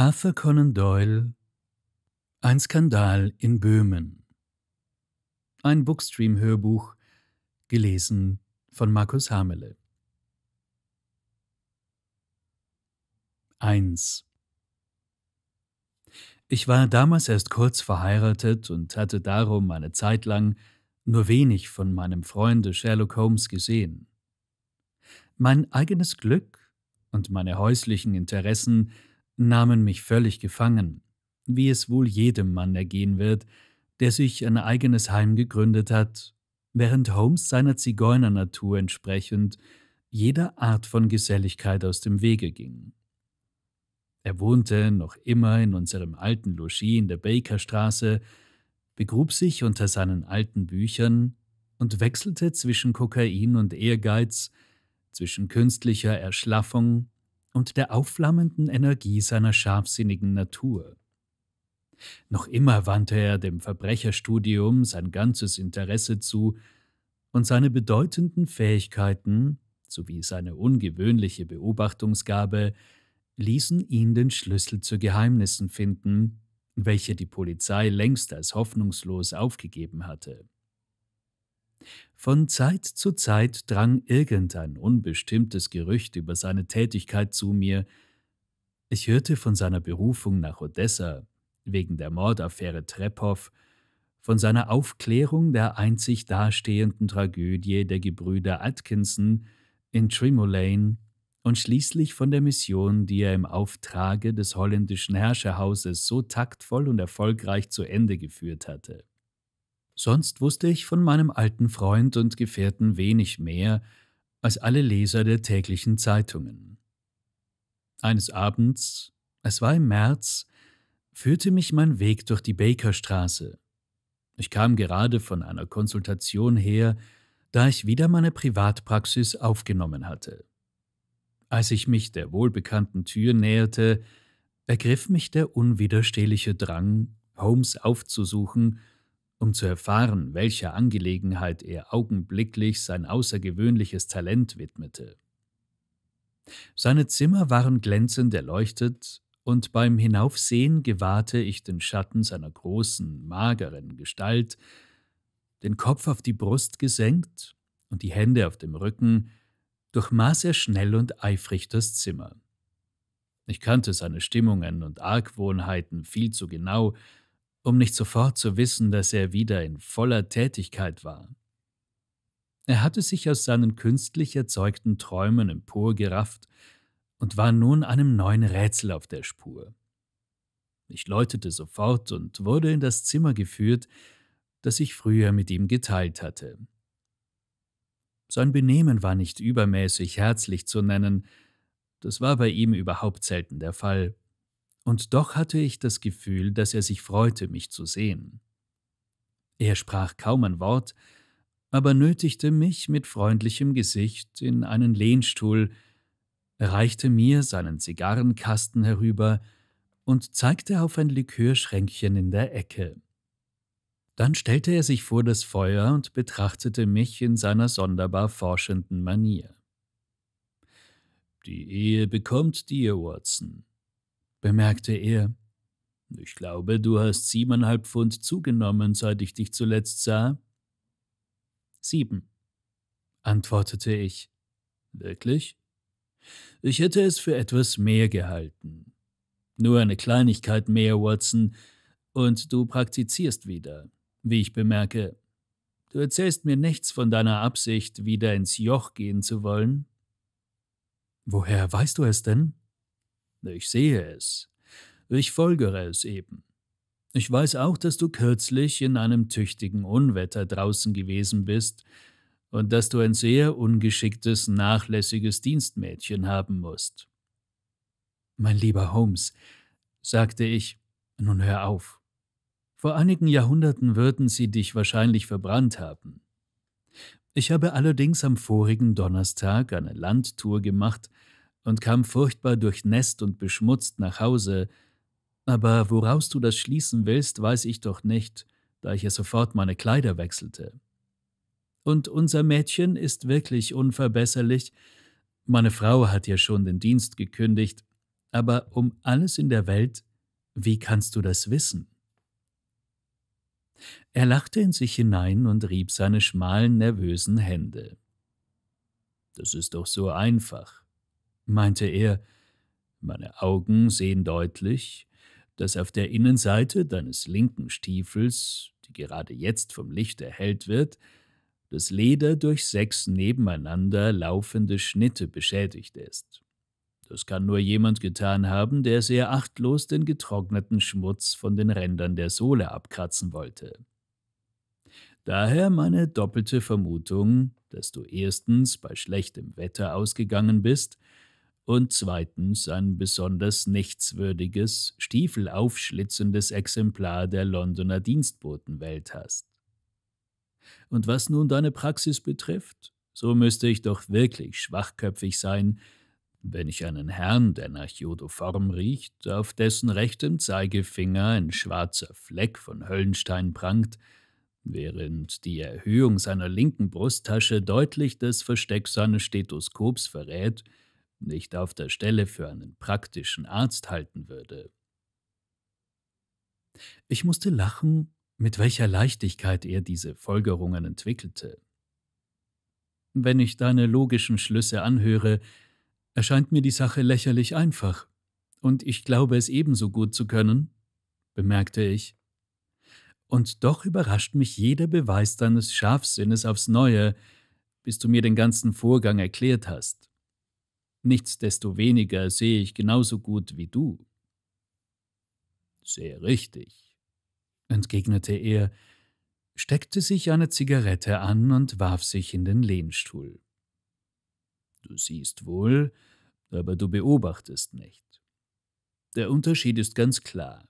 Arthur Conan Doyle Ein Skandal in Böhmen Ein Bookstream-Hörbuch, gelesen von Markus Hamele 1 Ich war damals erst kurz verheiratet und hatte darum eine Zeit lang nur wenig von meinem Freunde Sherlock Holmes gesehen. Mein eigenes Glück und meine häuslichen Interessen – nahmen mich völlig gefangen, wie es wohl jedem Mann ergehen wird, der sich ein eigenes Heim gegründet hat, während Holmes seiner Zigeunernatur entsprechend jeder Art von Geselligkeit aus dem Wege ging. Er wohnte noch immer in unserem alten Logis in der Bakerstraße, begrub sich unter seinen alten Büchern und wechselte zwischen Kokain und Ehrgeiz, zwischen künstlicher Erschlaffung und der aufflammenden Energie seiner scharfsinnigen Natur. Noch immer wandte er dem Verbrecherstudium sein ganzes Interesse zu, und seine bedeutenden Fähigkeiten sowie seine ungewöhnliche Beobachtungsgabe ließen ihn den Schlüssel zu Geheimnissen finden, welche die Polizei längst als hoffnungslos aufgegeben hatte. Von Zeit zu Zeit drang irgendein unbestimmtes Gerücht über seine Tätigkeit zu mir. Ich hörte von seiner Berufung nach Odessa wegen der Mordaffäre Treppow, von seiner Aufklärung der einzig dastehenden Tragödie der Gebrüder Atkinson in Tremolane und schließlich von der Mission, die er im Auftrage des holländischen Herrscherhauses so taktvoll und erfolgreich zu Ende geführt hatte. Sonst wusste ich von meinem alten Freund und Gefährten wenig mehr als alle Leser der täglichen Zeitungen. Eines Abends, es war im März, führte mich mein Weg durch die Bakerstraße. Ich kam gerade von einer Konsultation her, da ich wieder meine Privatpraxis aufgenommen hatte. Als ich mich der wohlbekannten Tür näherte, ergriff mich der unwiderstehliche Drang, Holmes aufzusuchen um zu erfahren, welcher Angelegenheit er augenblicklich sein außergewöhnliches Talent widmete. Seine Zimmer waren glänzend erleuchtet, und beim Hinaufsehen gewahrte ich den Schatten seiner großen, mageren Gestalt, den Kopf auf die Brust gesenkt und die Hände auf dem Rücken, durchmaß er schnell und eifrig das Zimmer. Ich kannte seine Stimmungen und Argwohnheiten viel zu genau, um nicht sofort zu wissen, dass er wieder in voller Tätigkeit war. Er hatte sich aus seinen künstlich erzeugten Träumen emporgerafft und war nun einem neuen Rätsel auf der Spur. Ich läutete sofort und wurde in das Zimmer geführt, das ich früher mit ihm geteilt hatte. Sein Benehmen war nicht übermäßig herzlich zu nennen, das war bei ihm überhaupt selten der Fall, und doch hatte ich das Gefühl, dass er sich freute, mich zu sehen. Er sprach kaum ein Wort, aber nötigte mich mit freundlichem Gesicht in einen Lehnstuhl, reichte mir seinen Zigarrenkasten herüber und zeigte auf ein Likörschränkchen in der Ecke. Dann stellte er sich vor das Feuer und betrachtete mich in seiner sonderbar forschenden Manier. Die Ehe bekommt dir, Watson, bemerkte er. Ich glaube, du hast siebeneinhalb Pfund zugenommen, seit ich dich zuletzt sah. Sieben, antwortete ich. Wirklich? Ich hätte es für etwas mehr gehalten. Nur eine Kleinigkeit mehr, Watson, und du praktizierst wieder, wie ich bemerke. Du erzählst mir nichts von deiner Absicht, wieder ins Joch gehen zu wollen. Woher weißt du es denn? Ich sehe es. Ich folgere es eben. Ich weiß auch, dass du kürzlich in einem tüchtigen Unwetter draußen gewesen bist und dass du ein sehr ungeschicktes, nachlässiges Dienstmädchen haben musst. Mein lieber Holmes, sagte ich, nun hör auf. Vor einigen Jahrhunderten würden sie dich wahrscheinlich verbrannt haben. Ich habe allerdings am vorigen Donnerstag eine Landtour gemacht und kam furchtbar durchnässt und beschmutzt nach Hause, aber woraus du das schließen willst, weiß ich doch nicht, da ich ja sofort meine Kleider wechselte. Und unser Mädchen ist wirklich unverbesserlich, meine Frau hat ja schon den Dienst gekündigt, aber um alles in der Welt, wie kannst du das wissen? Er lachte in sich hinein und rieb seine schmalen, nervösen Hände. Das ist doch so einfach meinte er, meine Augen sehen deutlich, dass auf der Innenseite deines linken Stiefels, die gerade jetzt vom Licht erhellt wird, das Leder durch sechs nebeneinander laufende Schnitte beschädigt ist. Das kann nur jemand getan haben, der sehr achtlos den getrockneten Schmutz von den Rändern der Sohle abkratzen wollte. Daher meine doppelte Vermutung, dass du erstens bei schlechtem Wetter ausgegangen bist und zweitens ein besonders nichtswürdiges, stiefelaufschlitzendes Exemplar der Londoner Dienstbotenwelt hast. Und was nun deine Praxis betrifft, so müsste ich doch wirklich schwachköpfig sein, wenn ich einen Herrn, der nach Jodoform riecht, auf dessen rechtem Zeigefinger ein schwarzer Fleck von Höllenstein prangt, während die Erhöhung seiner linken Brusttasche deutlich das Versteck seines Stethoskops verrät, nicht auf der Stelle für einen praktischen Arzt halten würde. Ich musste lachen, mit welcher Leichtigkeit er diese Folgerungen entwickelte. Wenn ich deine logischen Schlüsse anhöre, erscheint mir die Sache lächerlich einfach, und ich glaube es ebenso gut zu können, bemerkte ich. Und doch überrascht mich jeder Beweis deines Scharfsinnes aufs Neue, bis du mir den ganzen Vorgang erklärt hast. Nichtsdestoweniger sehe ich genauso gut wie du. Sehr richtig, entgegnete er, steckte sich eine Zigarette an und warf sich in den Lehnstuhl. Du siehst wohl, aber du beobachtest nicht. Der Unterschied ist ganz klar.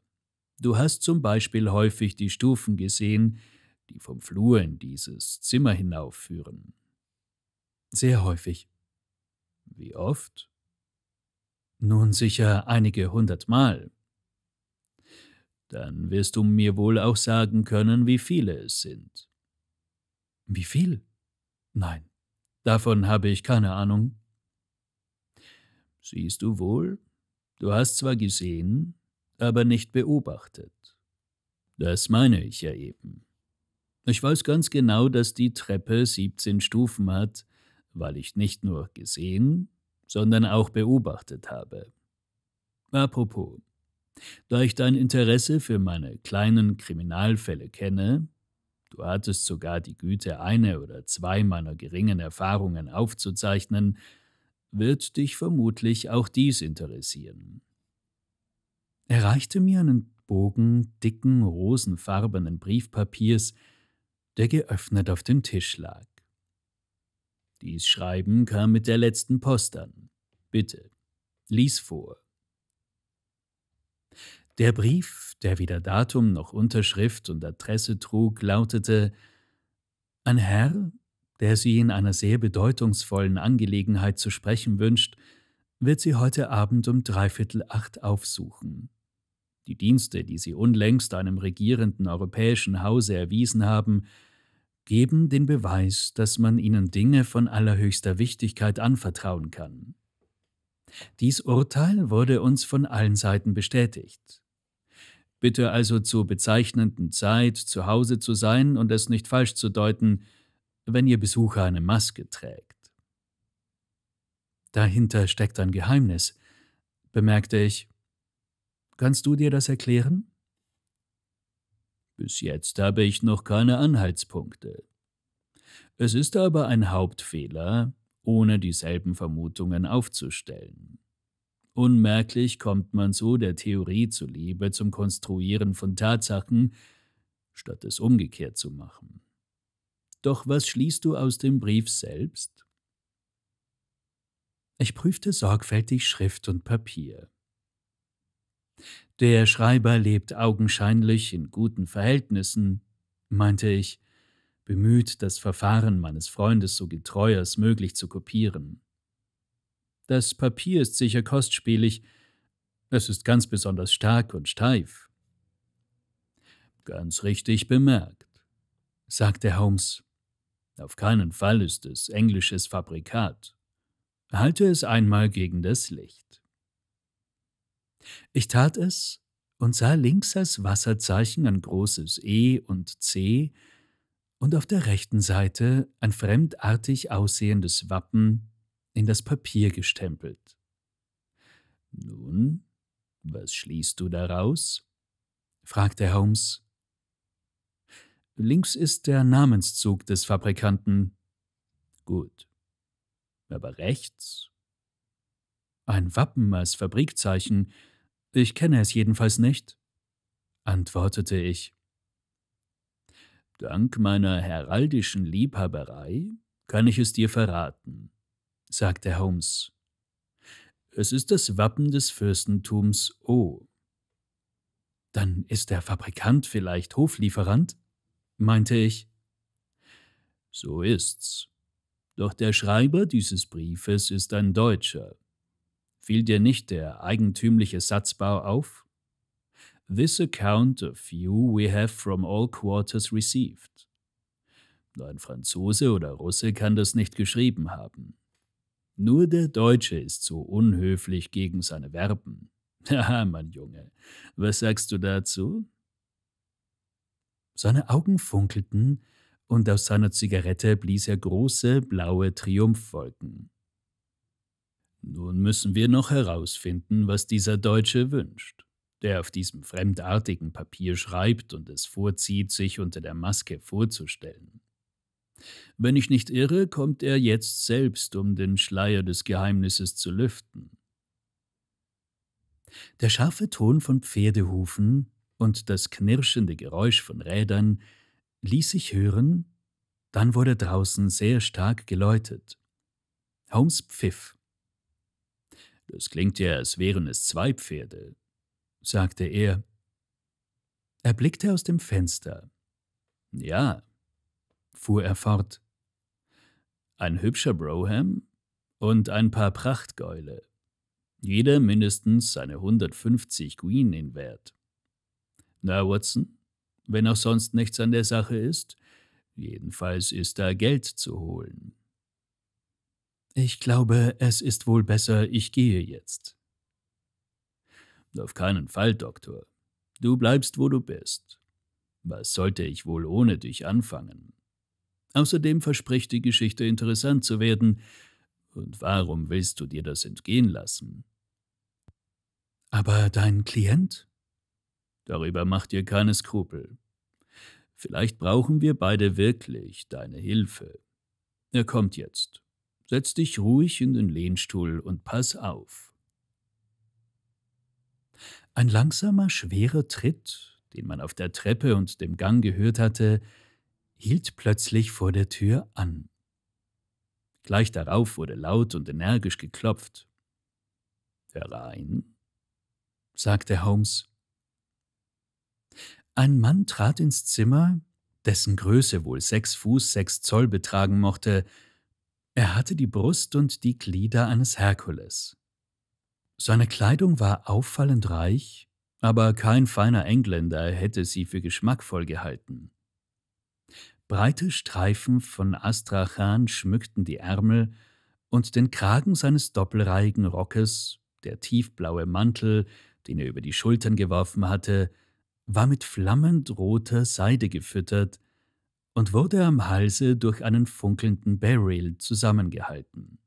Du hast zum Beispiel häufig die Stufen gesehen, die vom Flur in dieses Zimmer hinaufführen. Sehr häufig, wie oft? Nun sicher einige hundertmal. Dann wirst du mir wohl auch sagen können, wie viele es sind. Wie viel? Nein, davon habe ich keine Ahnung. Siehst du wohl, du hast zwar gesehen, aber nicht beobachtet. Das meine ich ja eben. Ich weiß ganz genau, dass die Treppe 17 Stufen hat weil ich nicht nur gesehen, sondern auch beobachtet habe. Apropos, da ich dein Interesse für meine kleinen Kriminalfälle kenne, du hattest sogar die Güte, eine oder zwei meiner geringen Erfahrungen aufzuzeichnen, wird dich vermutlich auch dies interessieren. Er reichte mir einen Bogen dicken, rosenfarbenen Briefpapiers, der geöffnet auf dem Tisch lag. Dies Schreiben kam mit der letzten Post an. Bitte, lies vor. Der Brief, der weder Datum noch Unterschrift und Adresse trug, lautete Ein Herr, der Sie in einer sehr bedeutungsvollen Angelegenheit zu sprechen wünscht, wird Sie heute Abend um dreiviertel acht aufsuchen. Die Dienste, die Sie unlängst einem regierenden europäischen Hause erwiesen haben, geben den Beweis, dass man ihnen Dinge von allerhöchster Wichtigkeit anvertrauen kann. Dies Urteil wurde uns von allen Seiten bestätigt. Bitte also zur bezeichnenden Zeit zu Hause zu sein und es nicht falsch zu deuten, wenn Ihr Besucher eine Maske trägt. Dahinter steckt ein Geheimnis, bemerkte ich. Kannst du dir das erklären? Bis jetzt habe ich noch keine Anhaltspunkte. Es ist aber ein Hauptfehler, ohne dieselben Vermutungen aufzustellen. Unmerklich kommt man so der Theorie zuliebe zum Konstruieren von Tatsachen, statt es umgekehrt zu machen. Doch was schließt du aus dem Brief selbst? Ich prüfte sorgfältig Schrift und Papier. Der Schreiber lebt augenscheinlich in guten Verhältnissen, meinte ich, bemüht, das Verfahren meines Freundes so getreu als möglich zu kopieren. Das Papier ist sicher kostspielig, es ist ganz besonders stark und steif. Ganz richtig bemerkt, sagte Holmes. Auf keinen Fall ist es englisches Fabrikat. Halte es einmal gegen das Licht. Ich tat es und sah links als Wasserzeichen ein großes E und C und auf der rechten Seite ein fremdartig aussehendes Wappen in das Papier gestempelt. Nun, was schließt du daraus? fragte Holmes. Links ist der Namenszug des Fabrikanten. Gut. Aber rechts? Ein Wappen als Fabrikzeichen, ich kenne es jedenfalls nicht, antwortete ich. Dank meiner heraldischen Liebhaberei kann ich es dir verraten, sagte Holmes. Es ist das Wappen des Fürstentums O. Dann ist der Fabrikant vielleicht Hoflieferant? meinte ich. So ist's. Doch der Schreiber dieses Briefes ist ein Deutscher, Fiel dir nicht der eigentümliche Satzbau auf? This account of you we have from all quarters received. Ein Franzose oder Russe kann das nicht geschrieben haben. Nur der Deutsche ist so unhöflich gegen seine Verben. Haha, mein Junge, was sagst du dazu? Seine Augen funkelten, und aus seiner Zigarette blies er große blaue Triumphwolken. Nun müssen wir noch herausfinden, was dieser Deutsche wünscht, der auf diesem fremdartigen Papier schreibt und es vorzieht, sich unter der Maske vorzustellen. Wenn ich nicht irre, kommt er jetzt selbst, um den Schleier des Geheimnisses zu lüften. Der scharfe Ton von Pferdehufen und das knirschende Geräusch von Rädern ließ sich hören, dann wurde draußen sehr stark geläutet. Holmes pfiff. Das klingt ja, als wären es zwei Pferde, sagte er. Er blickte aus dem Fenster. Ja, fuhr er fort. Ein hübscher Brougham und ein paar Prachtgäule. Jeder mindestens seine 150 Guin in Wert. Na, Watson, wenn auch sonst nichts an der Sache ist, jedenfalls ist da Geld zu holen. Ich glaube, es ist wohl besser, ich gehe jetzt. Auf keinen Fall, Doktor. Du bleibst, wo du bist. Was sollte ich wohl ohne dich anfangen? Außerdem verspricht die Geschichte interessant zu werden, und warum willst du dir das entgehen lassen? Aber dein Klient? Darüber mach dir keine Skrupel. Vielleicht brauchen wir beide wirklich deine Hilfe. Er kommt jetzt. Setz dich ruhig in den Lehnstuhl und pass auf. Ein langsamer, schwerer Tritt, den man auf der Treppe und dem Gang gehört hatte, hielt plötzlich vor der Tür an. Gleich darauf wurde laut und energisch geklopft. Herein, sagte Holmes. Ein Mann trat ins Zimmer, dessen Größe wohl sechs Fuß sechs Zoll betragen mochte, er hatte die Brust und die Glieder eines Herkules. Seine Kleidung war auffallend reich, aber kein feiner Engländer hätte sie für geschmackvoll gehalten. Breite Streifen von Astrachan schmückten die Ärmel und den Kragen seines doppelreihigen Rockes, der tiefblaue Mantel, den er über die Schultern geworfen hatte, war mit flammend roter Seide gefüttert, und wurde am Halse durch einen funkelnden Beryl zusammengehalten.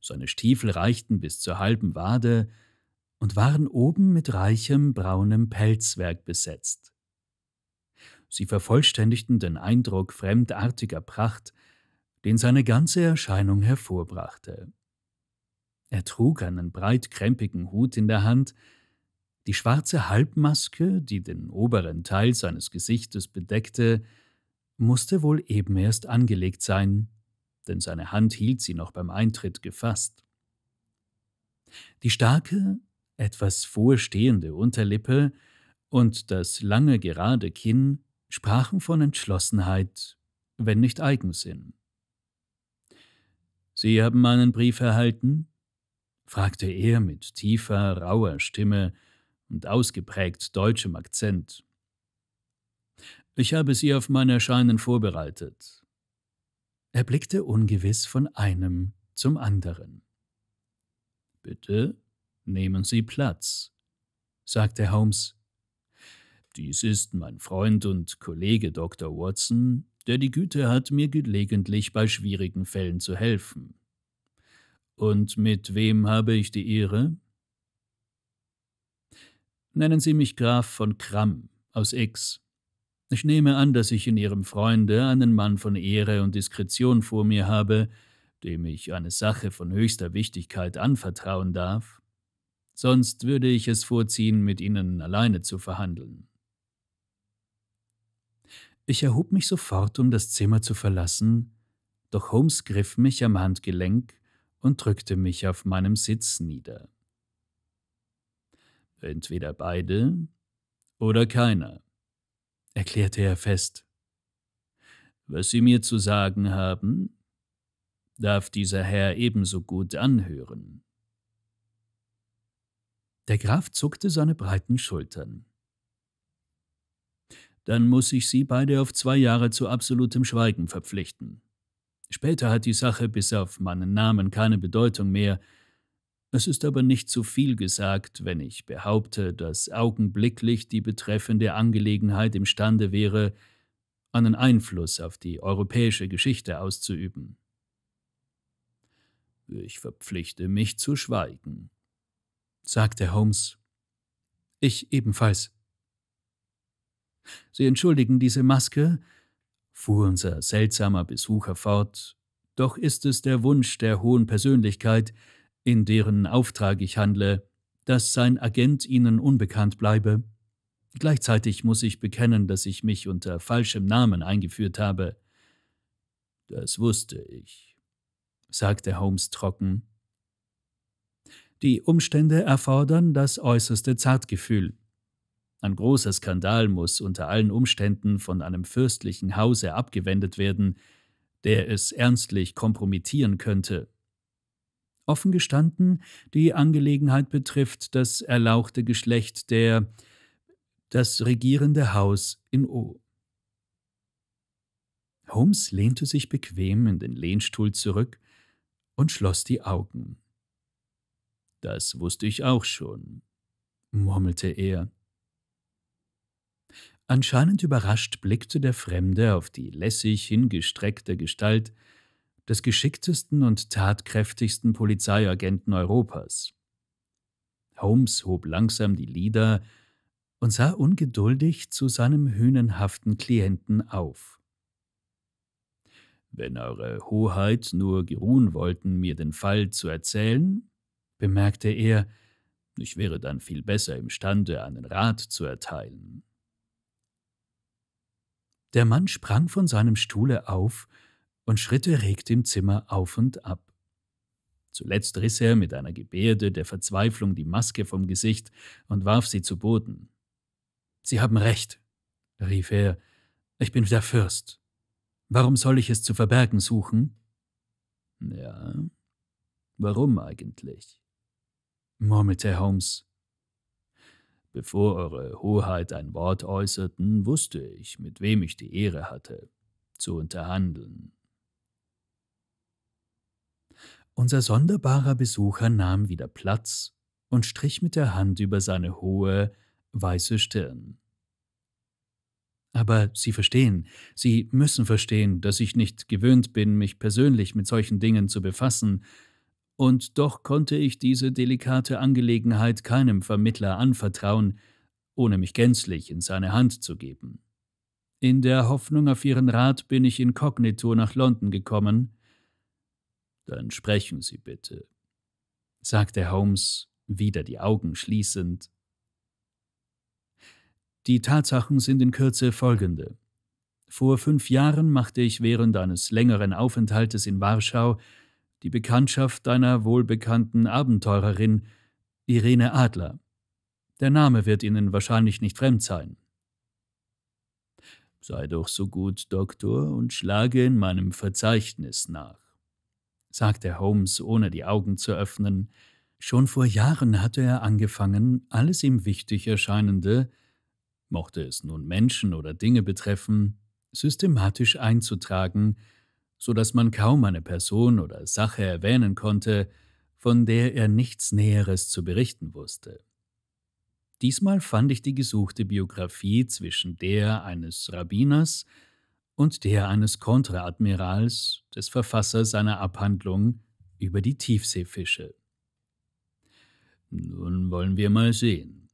Seine Stiefel reichten bis zur halben Wade und waren oben mit reichem braunem Pelzwerk besetzt. Sie vervollständigten den Eindruck fremdartiger Pracht, den seine ganze Erscheinung hervorbrachte. Er trug einen breitkrempigen Hut in der Hand, die schwarze Halbmaske, die den oberen Teil seines Gesichtes bedeckte, musste wohl eben erst angelegt sein, denn seine Hand hielt sie noch beim Eintritt gefasst. Die starke, etwas vorstehende Unterlippe und das lange gerade Kinn sprachen von Entschlossenheit, wenn nicht Eigensinn. Sie haben meinen Brief erhalten? fragte er mit tiefer, rauer Stimme und ausgeprägt deutschem Akzent. Ich habe sie auf mein Erscheinen vorbereitet. Er blickte ungewiss von einem zum anderen. Bitte nehmen Sie Platz, sagte Holmes. Dies ist mein Freund und Kollege Dr. Watson, der die Güte hat, mir gelegentlich bei schwierigen Fällen zu helfen. Und mit wem habe ich die Ehre? Nennen Sie mich Graf von Kramm aus X. Ich nehme an, dass ich in Ihrem Freunde einen Mann von Ehre und Diskretion vor mir habe, dem ich eine Sache von höchster Wichtigkeit anvertrauen darf. Sonst würde ich es vorziehen, mit Ihnen alleine zu verhandeln. Ich erhob mich sofort, um das Zimmer zu verlassen, doch Holmes griff mich am Handgelenk und drückte mich auf meinem Sitz nieder. Entweder beide oder keiner, erklärte er fest. Was Sie mir zu sagen haben, darf dieser Herr ebenso gut anhören. Der Graf zuckte seine breiten Schultern. Dann muss ich Sie beide auf zwei Jahre zu absolutem Schweigen verpflichten. Später hat die Sache bis auf meinen Namen keine Bedeutung mehr, es ist aber nicht zu viel gesagt, wenn ich behaupte, dass augenblicklich die betreffende Angelegenheit imstande wäre, einen Einfluss auf die europäische Geschichte auszuüben. Ich verpflichte mich zu schweigen, sagte Holmes. Ich ebenfalls. Sie entschuldigen diese Maske, fuhr unser seltsamer Besucher fort, doch ist es der Wunsch der hohen Persönlichkeit, in deren Auftrag ich handle, dass sein Agent Ihnen unbekannt bleibe. Gleichzeitig muss ich bekennen, dass ich mich unter falschem Namen eingeführt habe. Das wusste ich, sagte Holmes trocken. Die Umstände erfordern das äußerste Zartgefühl. Ein großer Skandal muss unter allen Umständen von einem fürstlichen Hause abgewendet werden, der es ernstlich kompromittieren könnte. Offen gestanden, die Angelegenheit betrifft das erlauchte Geschlecht der das regierende Haus in O. Holmes lehnte sich bequem in den Lehnstuhl zurück und schloss die Augen. Das wusste ich auch schon, murmelte er. Anscheinend überrascht blickte der Fremde auf die lässig hingestreckte Gestalt, des geschicktesten und tatkräftigsten Polizeiagenten Europas. Holmes hob langsam die Lider und sah ungeduldig zu seinem hühnenhaften Klienten auf. Wenn Eure Hoheit nur geruhen wollten, mir den Fall zu erzählen, bemerkte er, ich wäre dann viel besser imstande, einen Rat zu erteilen. Der Mann sprang von seinem Stuhle auf und Schritte regte im Zimmer auf und ab. Zuletzt riss er mit einer Gebärde der Verzweiflung die Maske vom Gesicht und warf sie zu Boden. Sie haben recht, rief er, ich bin der Fürst. Warum soll ich es zu verbergen suchen? Ja, warum eigentlich? murmelte Holmes. Bevor Eure Hoheit ein Wort äußerten, wusste ich, mit wem ich die Ehre hatte, zu unterhandeln. Unser sonderbarer Besucher nahm wieder Platz und strich mit der Hand über seine hohe, weiße Stirn. Aber Sie verstehen, Sie müssen verstehen, dass ich nicht gewöhnt bin, mich persönlich mit solchen Dingen zu befassen, und doch konnte ich diese delikate Angelegenheit keinem Vermittler anvertrauen, ohne mich gänzlich in seine Hand zu geben. In der Hoffnung auf Ihren Rat bin ich inkognito nach London gekommen dann sprechen Sie bitte, sagte Holmes, wieder die Augen schließend. Die Tatsachen sind in Kürze folgende. Vor fünf Jahren machte ich während eines längeren Aufenthaltes in Warschau die Bekanntschaft einer wohlbekannten Abenteurerin, Irene Adler. Der Name wird Ihnen wahrscheinlich nicht fremd sein. Sei doch so gut, Doktor, und schlage in meinem Verzeichnis nach sagte Holmes, ohne die Augen zu öffnen. Schon vor Jahren hatte er angefangen, alles ihm wichtig erscheinende, mochte es nun Menschen oder Dinge betreffen, systematisch einzutragen, so dass man kaum eine Person oder Sache erwähnen konnte, von der er nichts Näheres zu berichten wusste. Diesmal fand ich die gesuchte Biografie zwischen der eines Rabbiners und der eines Konteradmirals, des Verfassers seiner Abhandlung über die Tiefseefische. Nun wollen wir mal sehen,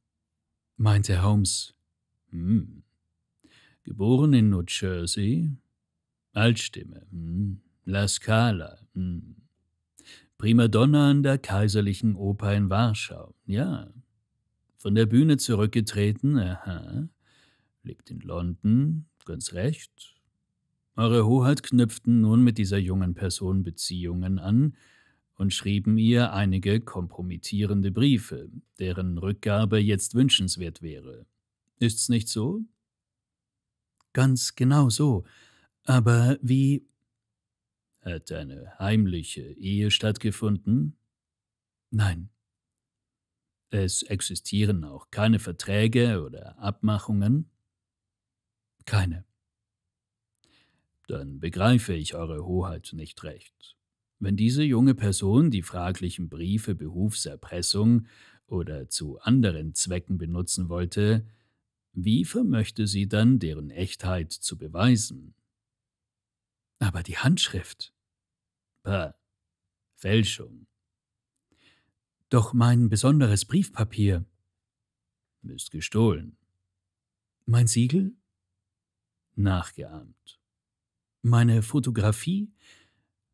meinte Holmes. Hm. Geboren in New Jersey, Altstimme, hm. La Scala, hm. Primadonna an der Kaiserlichen Oper in Warschau, ja. Von der Bühne zurückgetreten, aha. Lebt in London, ganz recht. Eure Hoheit knüpften nun mit dieser jungen Person Beziehungen an und schrieben ihr einige kompromittierende Briefe, deren Rückgabe jetzt wünschenswert wäre. Ist's nicht so? Ganz genau so. Aber wie. Hat eine heimliche Ehe stattgefunden? Nein. Es existieren auch keine Verträge oder Abmachungen? Keine dann begreife ich Eure Hoheit nicht recht. Wenn diese junge Person die fraglichen Briefe behufs Erpressung oder zu anderen Zwecken benutzen wollte, wie vermöchte sie dann deren Echtheit zu beweisen? Aber die Handschrift. Bah, Fälschung. Doch mein besonderes Briefpapier. Ist gestohlen. Mein Siegel? Nachgeahmt meine Fotografie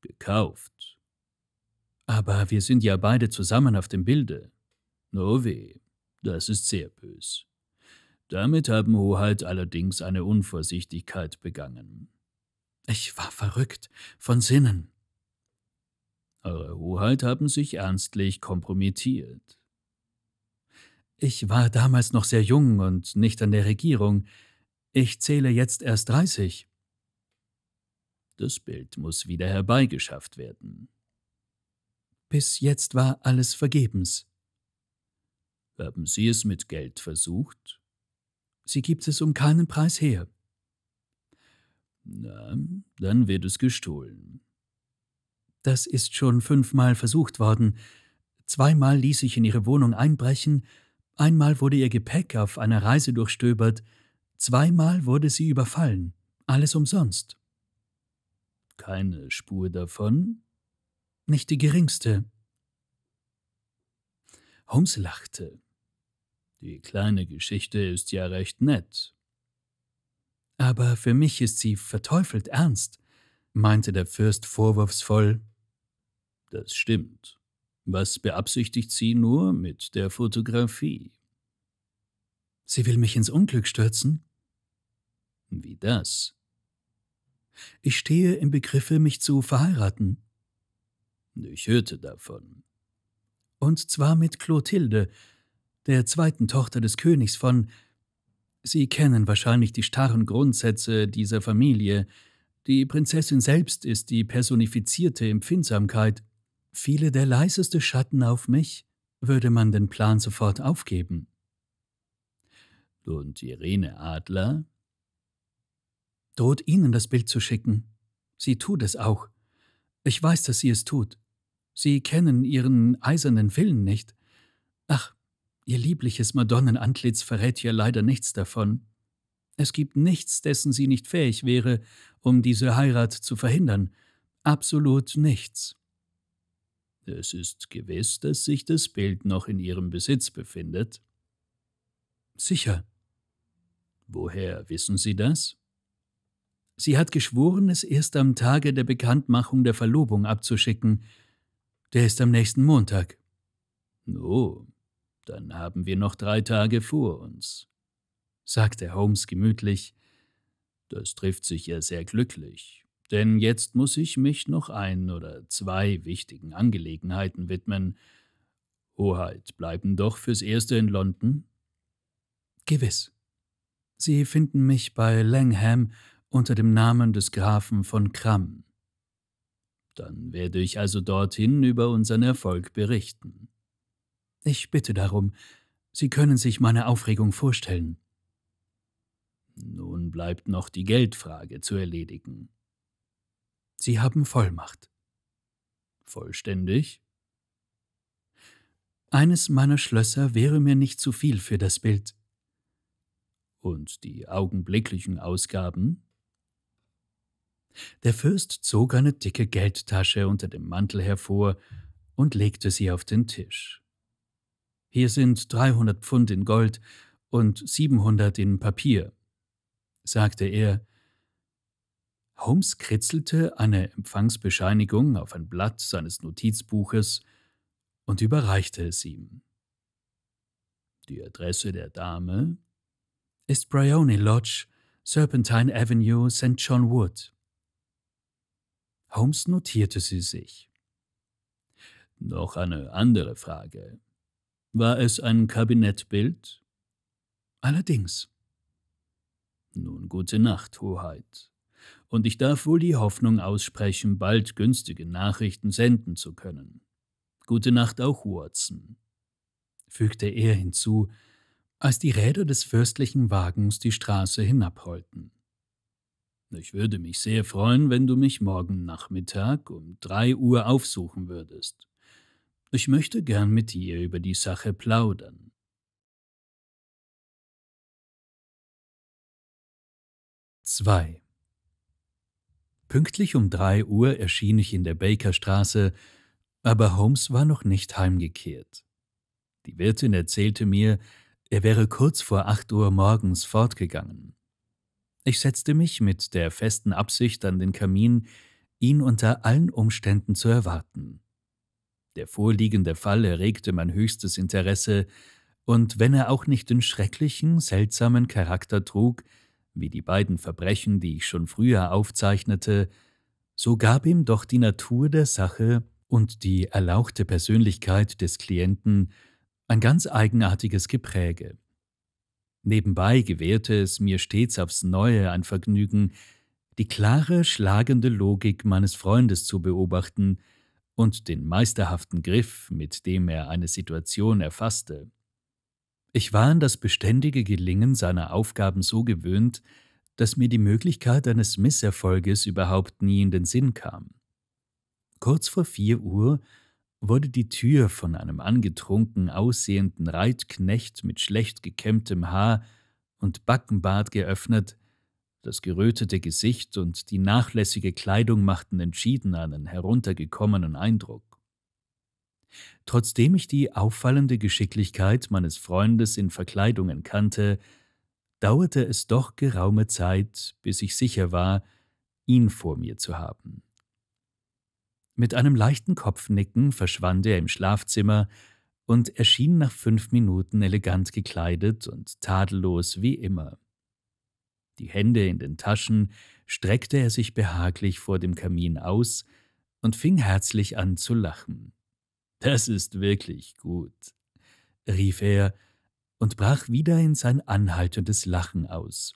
gekauft. Aber wir sind ja beide zusammen auf dem Bilde. No weh, das ist sehr bös. Damit haben Hoheit allerdings eine Unvorsichtigkeit begangen. Ich war verrückt, von Sinnen. Eure Hoheit haben sich ernstlich kompromittiert. Ich war damals noch sehr jung und nicht an der Regierung. Ich zähle jetzt erst dreißig. Das Bild muss wieder herbeigeschafft werden. Bis jetzt war alles vergebens. Haben Sie es mit Geld versucht? Sie gibt es um keinen Preis her. Na, dann wird es gestohlen. Das ist schon fünfmal versucht worden. Zweimal ließ ich in ihre Wohnung einbrechen, einmal wurde ihr Gepäck auf einer Reise durchstöbert, zweimal wurde sie überfallen. Alles umsonst keine Spur davon? Nicht die geringste. Holmes lachte. Die kleine Geschichte ist ja recht nett. Aber für mich ist sie verteufelt ernst, meinte der Fürst vorwurfsvoll. Das stimmt. Was beabsichtigt sie nur mit der Fotografie? Sie will mich ins Unglück stürzen? Wie das? Ich stehe im Begriffe, mich zu verheiraten. Ich hörte davon. Und zwar mit Clotilde, der zweiten Tochter des Königs von. Sie kennen wahrscheinlich die starren Grundsätze dieser Familie. Die Prinzessin selbst ist die personifizierte Empfindsamkeit. Viele der leiseste Schatten auf mich, würde man den Plan sofort aufgeben. Und Irene Adler? droht Ihnen das Bild zu schicken. Sie tut es auch. Ich weiß, dass sie es tut. Sie kennen ihren eisernen Willen nicht. Ach, ihr liebliches Madonnenantlitz verrät ja leider nichts davon. Es gibt nichts, dessen sie nicht fähig wäre, um diese Heirat zu verhindern. Absolut nichts. Es ist gewiss, dass sich das Bild noch in ihrem Besitz befindet. Sicher. Woher wissen Sie das? Sie hat geschworen, es erst am Tage der Bekanntmachung der Verlobung abzuschicken. Der ist am nächsten Montag. No, dann haben wir noch drei Tage vor uns, sagte Holmes gemütlich. Das trifft sich ja sehr glücklich, denn jetzt muss ich mich noch ein oder zwei wichtigen Angelegenheiten widmen. Hoheit bleiben doch fürs Erste in London? Gewiss. Sie finden mich bei Langham unter dem Namen des Grafen von Kramm. Dann werde ich also dorthin über unseren Erfolg berichten. Ich bitte darum, Sie können sich meine Aufregung vorstellen. Nun bleibt noch die Geldfrage zu erledigen. Sie haben Vollmacht. Vollständig? Eines meiner Schlösser wäre mir nicht zu viel für das Bild. Und die augenblicklichen Ausgaben? Der Fürst zog eine dicke Geldtasche unter dem Mantel hervor und legte sie auf den Tisch. Hier sind 300 Pfund in Gold und 700 in Papier, sagte er. Holmes kritzelte eine Empfangsbescheinigung auf ein Blatt seines Notizbuches und überreichte es ihm. Die Adresse der Dame ist Bryony Lodge, Serpentine Avenue, St. John Wood. Holmes notierte sie sich. Noch eine andere Frage. War es ein Kabinettbild? Allerdings. Nun gute Nacht, Hoheit. Und ich darf wohl die Hoffnung aussprechen, bald günstige Nachrichten senden zu können. Gute Nacht auch, Watson, fügte er hinzu, als die Räder des fürstlichen Wagens die Straße hinabrollten. Ich würde mich sehr freuen, wenn du mich morgen Nachmittag um drei Uhr aufsuchen würdest. Ich möchte gern mit dir über die Sache plaudern. Zwei. Pünktlich um drei Uhr erschien ich in der Bakerstraße, aber Holmes war noch nicht heimgekehrt. Die Wirtin erzählte mir, er wäre kurz vor acht Uhr morgens fortgegangen. Ich setzte mich mit der festen Absicht an den Kamin, ihn unter allen Umständen zu erwarten. Der vorliegende Fall erregte mein höchstes Interesse, und wenn er auch nicht den schrecklichen, seltsamen Charakter trug, wie die beiden Verbrechen, die ich schon früher aufzeichnete, so gab ihm doch die Natur der Sache und die erlauchte Persönlichkeit des Klienten ein ganz eigenartiges Gepräge. Nebenbei gewährte es mir stets aufs Neue ein Vergnügen, die klare, schlagende Logik meines Freundes zu beobachten und den meisterhaften Griff, mit dem er eine Situation erfasste. Ich war an das beständige Gelingen seiner Aufgaben so gewöhnt, dass mir die Möglichkeit eines Misserfolges überhaupt nie in den Sinn kam. Kurz vor vier Uhr wurde die Tür von einem angetrunken aussehenden Reitknecht mit schlecht gekämmtem Haar und Backenbart geöffnet, das gerötete Gesicht und die nachlässige Kleidung machten entschieden einen heruntergekommenen Eindruck. Trotzdem ich die auffallende Geschicklichkeit meines Freundes in Verkleidungen kannte, dauerte es doch geraume Zeit, bis ich sicher war, ihn vor mir zu haben. Mit einem leichten Kopfnicken verschwand er im Schlafzimmer und erschien nach fünf Minuten elegant gekleidet und tadellos wie immer. Die Hände in den Taschen streckte er sich behaglich vor dem Kamin aus und fing herzlich an zu lachen. Das ist wirklich gut, rief er und brach wieder in sein anhaltendes Lachen aus,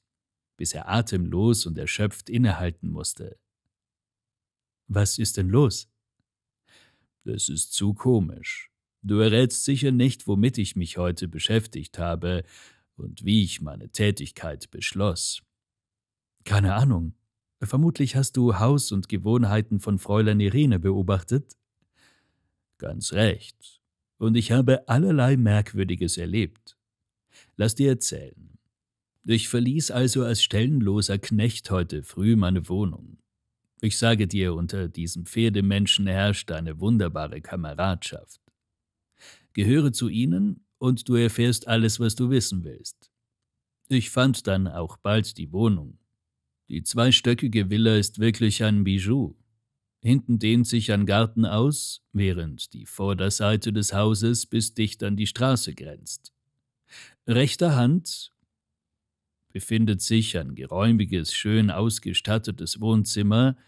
bis er atemlos und erschöpft innehalten musste. Was ist denn los? Es ist zu komisch. Du errätst sicher nicht, womit ich mich heute beschäftigt habe und wie ich meine Tätigkeit beschloss. Keine Ahnung. Vermutlich hast du Haus und Gewohnheiten von Fräulein Irene beobachtet? Ganz recht. Und ich habe allerlei Merkwürdiges erlebt. Lass dir erzählen. Ich verließ also als stellenloser Knecht heute früh meine Wohnung. Ich sage dir, unter diesen Pferdemenschen herrscht eine wunderbare Kameradschaft. Gehöre zu ihnen und du erfährst alles, was du wissen willst. Ich fand dann auch bald die Wohnung. Die zweistöckige Villa ist wirklich ein Bijou. Hinten dehnt sich ein Garten aus, während die Vorderseite des Hauses bis dicht an die Straße grenzt. Rechter Hand befindet sich ein geräumiges, schön ausgestattetes Wohnzimmer,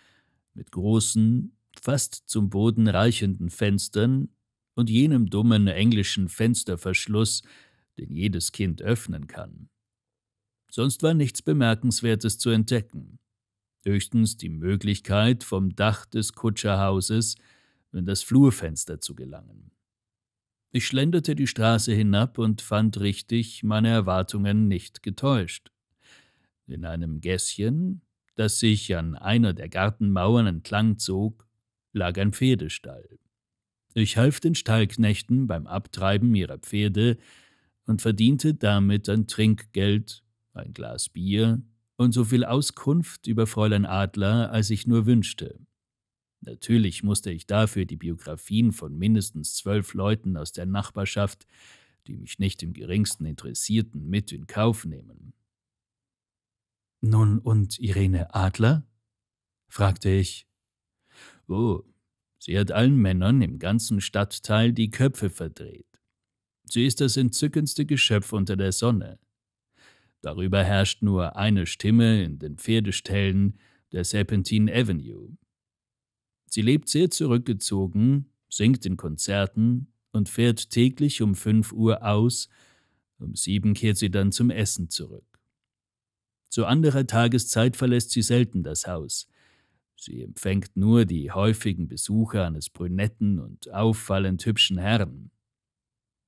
mit großen, fast zum Boden reichenden Fenstern und jenem dummen englischen Fensterverschluss, den jedes Kind öffnen kann. Sonst war nichts Bemerkenswertes zu entdecken. Höchstens die Möglichkeit, vom Dach des Kutscherhauses in das Flurfenster zu gelangen. Ich schlenderte die Straße hinab und fand richtig meine Erwartungen nicht getäuscht. In einem Gässchen, das sich an einer der Gartenmauern entlang zog, lag ein Pferdestall. Ich half den Stallknechten beim Abtreiben ihrer Pferde und verdiente damit ein Trinkgeld, ein Glas Bier und so viel Auskunft über Fräulein Adler, als ich nur wünschte. Natürlich musste ich dafür die Biografien von mindestens zwölf Leuten aus der Nachbarschaft, die mich nicht im geringsten interessierten, mit in Kauf nehmen. Nun, und Irene Adler? fragte ich. Oh, sie hat allen Männern im ganzen Stadtteil die Köpfe verdreht. Sie ist das entzückendste Geschöpf unter der Sonne. Darüber herrscht nur eine Stimme in den Pferdeställen der Serpentine Avenue. Sie lebt sehr zurückgezogen, singt in Konzerten und fährt täglich um fünf Uhr aus, um sieben kehrt sie dann zum Essen zurück. Zu anderer Tageszeit verlässt sie selten das Haus. Sie empfängt nur die häufigen Besuche eines brünetten und auffallend hübschen Herrn.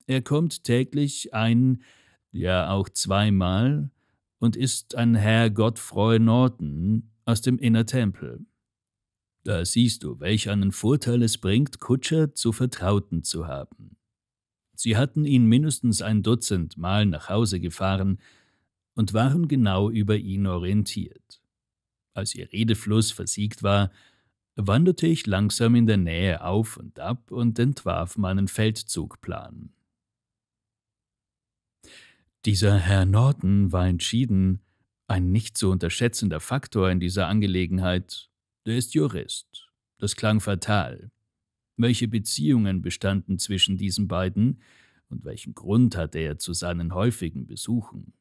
Er kommt täglich ein, ja auch zweimal, und ist ein Herr Godfrey Norton aus dem Inner Temple. Da siehst du, welch einen Vorteil es bringt, Kutscher zu Vertrauten zu haben. Sie hatten ihn mindestens ein Dutzend Mal nach Hause gefahren, und waren genau über ihn orientiert. Als ihr Redefluss versiegt war, wanderte ich langsam in der Nähe auf und ab und entwarf meinen Feldzugplan. Dieser Herr Norton war entschieden ein nicht zu unterschätzender Faktor in dieser Angelegenheit. Der ist Jurist. Das klang fatal. Welche Beziehungen bestanden zwischen diesen beiden und welchen Grund hatte er zu seinen häufigen Besuchen?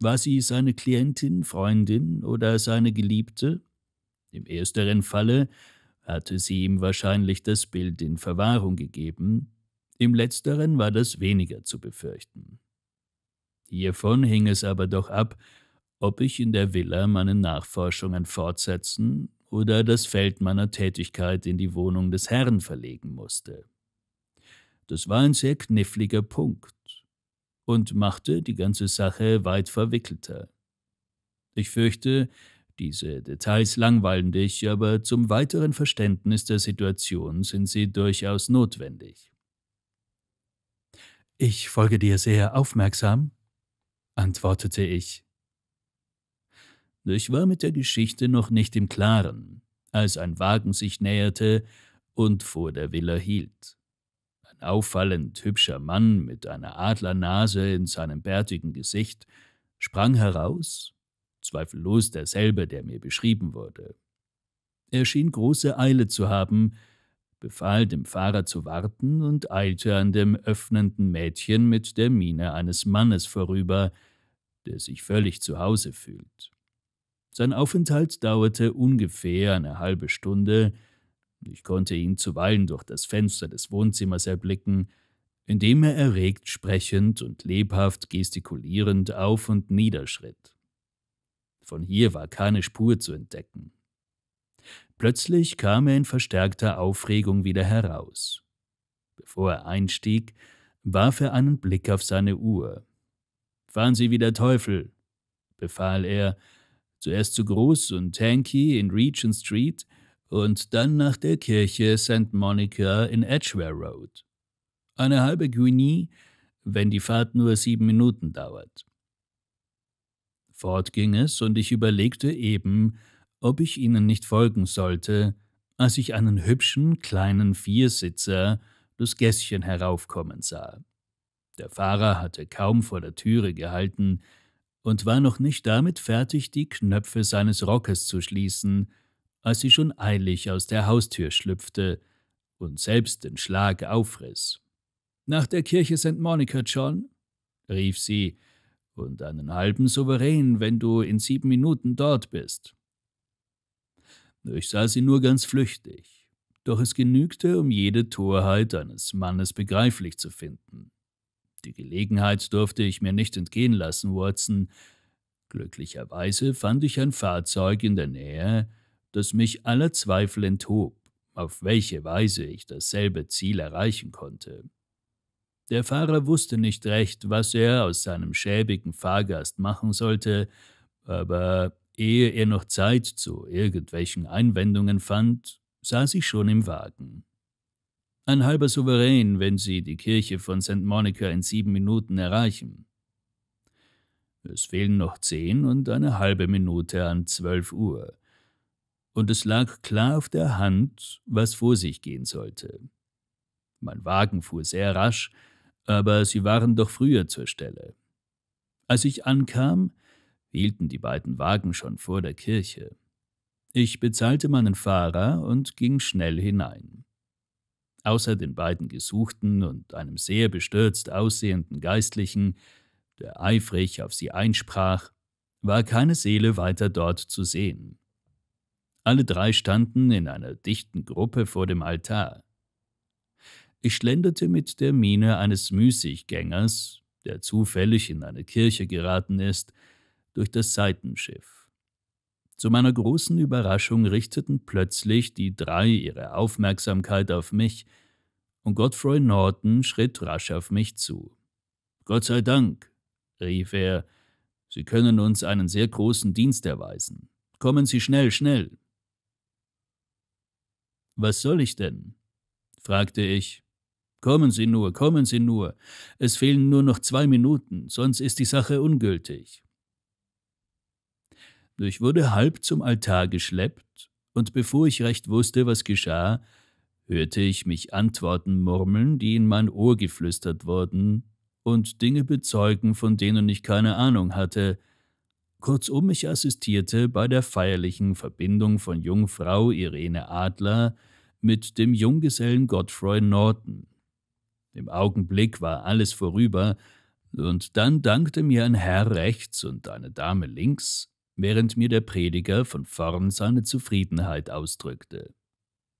War sie seine Klientin, Freundin oder seine Geliebte? Im ersteren Falle hatte sie ihm wahrscheinlich das Bild in Verwahrung gegeben, im letzteren war das weniger zu befürchten. Hiervon hing es aber doch ab, ob ich in der Villa meine Nachforschungen fortsetzen oder das Feld meiner Tätigkeit in die Wohnung des Herrn verlegen musste. Das war ein sehr kniffliger Punkt und machte die ganze Sache weit verwickelter. Ich fürchte, diese Details langweilen dich, aber zum weiteren Verständnis der Situation sind sie durchaus notwendig. Ich folge dir sehr aufmerksam, antwortete ich. Ich war mit der Geschichte noch nicht im Klaren, als ein Wagen sich näherte und vor der Villa hielt. Ein auffallend hübscher Mann mit einer Adlernase in seinem bärtigen Gesicht sprang heraus, zweifellos derselbe, der mir beschrieben wurde. Er schien große Eile zu haben, befahl dem Fahrer zu warten und eilte an dem öffnenden Mädchen mit der Miene eines Mannes vorüber, der sich völlig zu Hause fühlt. Sein Aufenthalt dauerte ungefähr eine halbe Stunde, ich konnte ihn zuweilen durch das Fenster des Wohnzimmers erblicken, indem er erregt sprechend und lebhaft gestikulierend auf und niederschritt. Von hier war keine Spur zu entdecken. Plötzlich kam er in verstärkter Aufregung wieder heraus. Bevor er einstieg, warf er einen Blick auf seine Uhr. Fahren Sie wie der Teufel, befahl er, zuerst zu Groß und Hanky in Regent Street, und dann nach der Kirche St. Monica in Edgware Road. Eine halbe Guinea, wenn die Fahrt nur sieben Minuten dauert. Fort ging es und ich überlegte eben, ob ich ihnen nicht folgen sollte, als ich einen hübschen kleinen Viersitzer das Gässchen heraufkommen sah. Der Fahrer hatte kaum vor der Türe gehalten und war noch nicht damit fertig, die Knöpfe seines Rockes zu schließen, als sie schon eilig aus der Haustür schlüpfte und selbst den Schlag auffriss. Nach der Kirche St. Monica, John? rief sie, und einen halben Souverän, wenn du in sieben Minuten dort bist. Ich sah sie nur ganz flüchtig, doch es genügte, um jede Torheit eines Mannes begreiflich zu finden. Die Gelegenheit durfte ich mir nicht entgehen lassen, Watson. Glücklicherweise fand ich ein Fahrzeug in der Nähe, dass mich aller Zweifel enthob, auf welche Weise ich dasselbe Ziel erreichen konnte. Der Fahrer wusste nicht recht, was er aus seinem schäbigen Fahrgast machen sollte, aber ehe er noch Zeit zu irgendwelchen Einwendungen fand, saß ich schon im Wagen. Ein halber Souverän, wenn Sie die Kirche von St. Monica in sieben Minuten erreichen. Es fehlen noch zehn und eine halbe Minute an zwölf Uhr und es lag klar auf der Hand, was vor sich gehen sollte. Mein Wagen fuhr sehr rasch, aber sie waren doch früher zur Stelle. Als ich ankam, hielten die beiden Wagen schon vor der Kirche. Ich bezahlte meinen Fahrer und ging schnell hinein. Außer den beiden Gesuchten und einem sehr bestürzt aussehenden Geistlichen, der eifrig auf sie einsprach, war keine Seele weiter dort zu sehen. Alle drei standen in einer dichten Gruppe vor dem Altar. Ich schlenderte mit der Miene eines Müßiggängers, der zufällig in eine Kirche geraten ist, durch das Seitenschiff. Zu meiner großen Überraschung richteten plötzlich die drei ihre Aufmerksamkeit auf mich, und Godfrey Norton schritt rasch auf mich zu. Gott sei Dank, rief er, Sie können uns einen sehr großen Dienst erweisen. Kommen Sie schnell, schnell. Was soll ich denn? fragte ich. Kommen Sie nur, kommen Sie nur. Es fehlen nur noch zwei Minuten, sonst ist die Sache ungültig. Ich wurde halb zum Altar geschleppt, und bevor ich recht wusste, was geschah, hörte ich mich Antworten murmeln, die in mein Ohr geflüstert wurden, und Dinge bezeugen, von denen ich keine Ahnung hatte, Kurzum, ich assistierte bei der feierlichen Verbindung von Jungfrau Irene Adler mit dem Junggesellen Godfrey Norton. Im Augenblick war alles vorüber, und dann dankte mir ein Herr rechts und eine Dame links, während mir der Prediger von vorn seine Zufriedenheit ausdrückte.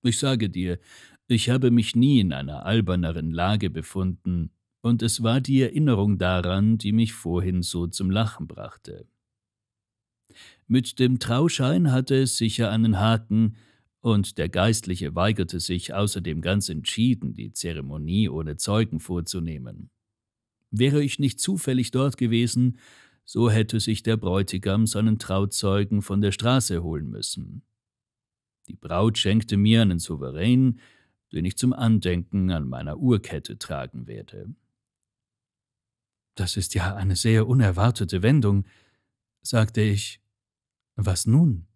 Ich sage dir, ich habe mich nie in einer alberneren Lage befunden, und es war die Erinnerung daran, die mich vorhin so zum Lachen brachte. Mit dem Trauschein hatte es sicher einen Haken, und der Geistliche weigerte sich außerdem ganz entschieden, die Zeremonie ohne Zeugen vorzunehmen. Wäre ich nicht zufällig dort gewesen, so hätte sich der Bräutigam seinen Trauzeugen von der Straße holen müssen. Die Braut schenkte mir einen Souverän, den ich zum Andenken an meiner Uhrkette tragen werde. Das ist ja eine sehr unerwartete Wendung, sagte ich was nun?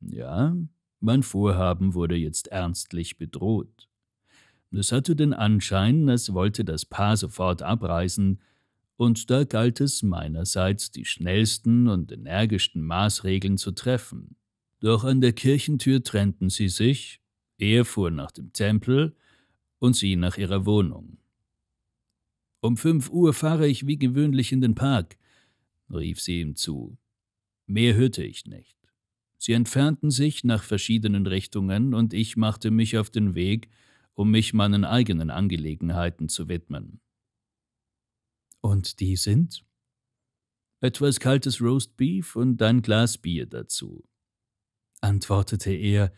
Ja, mein Vorhaben wurde jetzt ernstlich bedroht. Es hatte den Anschein, als wollte das Paar sofort abreisen, und da galt es meinerseits, die schnellsten und energischsten Maßregeln zu treffen. Doch an der Kirchentür trennten sie sich, er fuhr nach dem Tempel und sie nach ihrer Wohnung. Um fünf Uhr fahre ich wie gewöhnlich in den Park, rief sie ihm zu. Mehr hörte ich nicht. Sie entfernten sich nach verschiedenen Richtungen und ich machte mich auf den Weg, um mich meinen eigenen Angelegenheiten zu widmen. Und die sind? Etwas kaltes Roastbeef und ein Glas Bier dazu, antwortete er,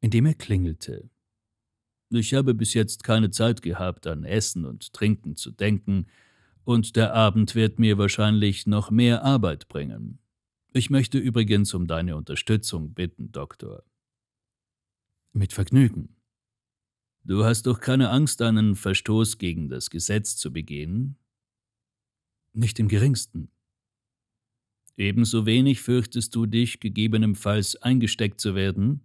indem er klingelte. Ich habe bis jetzt keine Zeit gehabt, an Essen und Trinken zu denken, und der Abend wird mir wahrscheinlich noch mehr Arbeit bringen. Ich möchte übrigens um deine Unterstützung bitten, Doktor. Mit Vergnügen. Du hast doch keine Angst, einen Verstoß gegen das Gesetz zu begehen? Nicht im geringsten. Ebenso wenig fürchtest du dich, gegebenenfalls eingesteckt zu werden?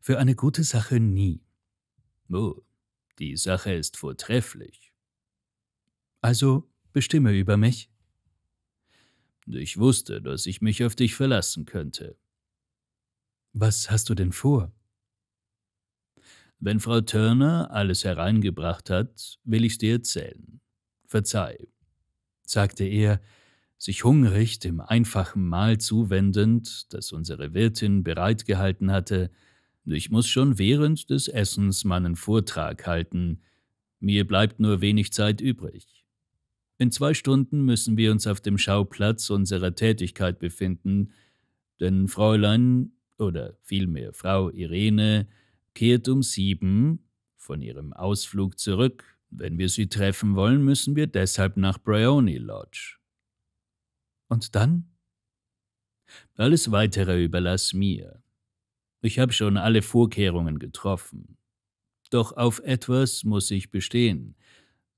Für eine gute Sache nie. Oh, die Sache ist vortrefflich. Also bestimme über mich. Ich wusste, dass ich mich auf dich verlassen könnte. Was hast du denn vor? Wenn Frau Turner alles hereingebracht hat, will ich's dir erzählen. Verzeih, sagte er, sich hungrig dem einfachen Mahl zuwendend, das unsere Wirtin bereitgehalten hatte, ich muss schon während des Essens meinen Vortrag halten, mir bleibt nur wenig Zeit übrig. In zwei Stunden müssen wir uns auf dem Schauplatz unserer Tätigkeit befinden, denn Fräulein oder vielmehr Frau Irene kehrt um sieben von ihrem Ausflug zurück. Wenn wir sie treffen wollen, müssen wir deshalb nach Bryony Lodge. Und dann? Alles weitere überlass mir. Ich habe schon alle Vorkehrungen getroffen. Doch auf etwas muss ich bestehen,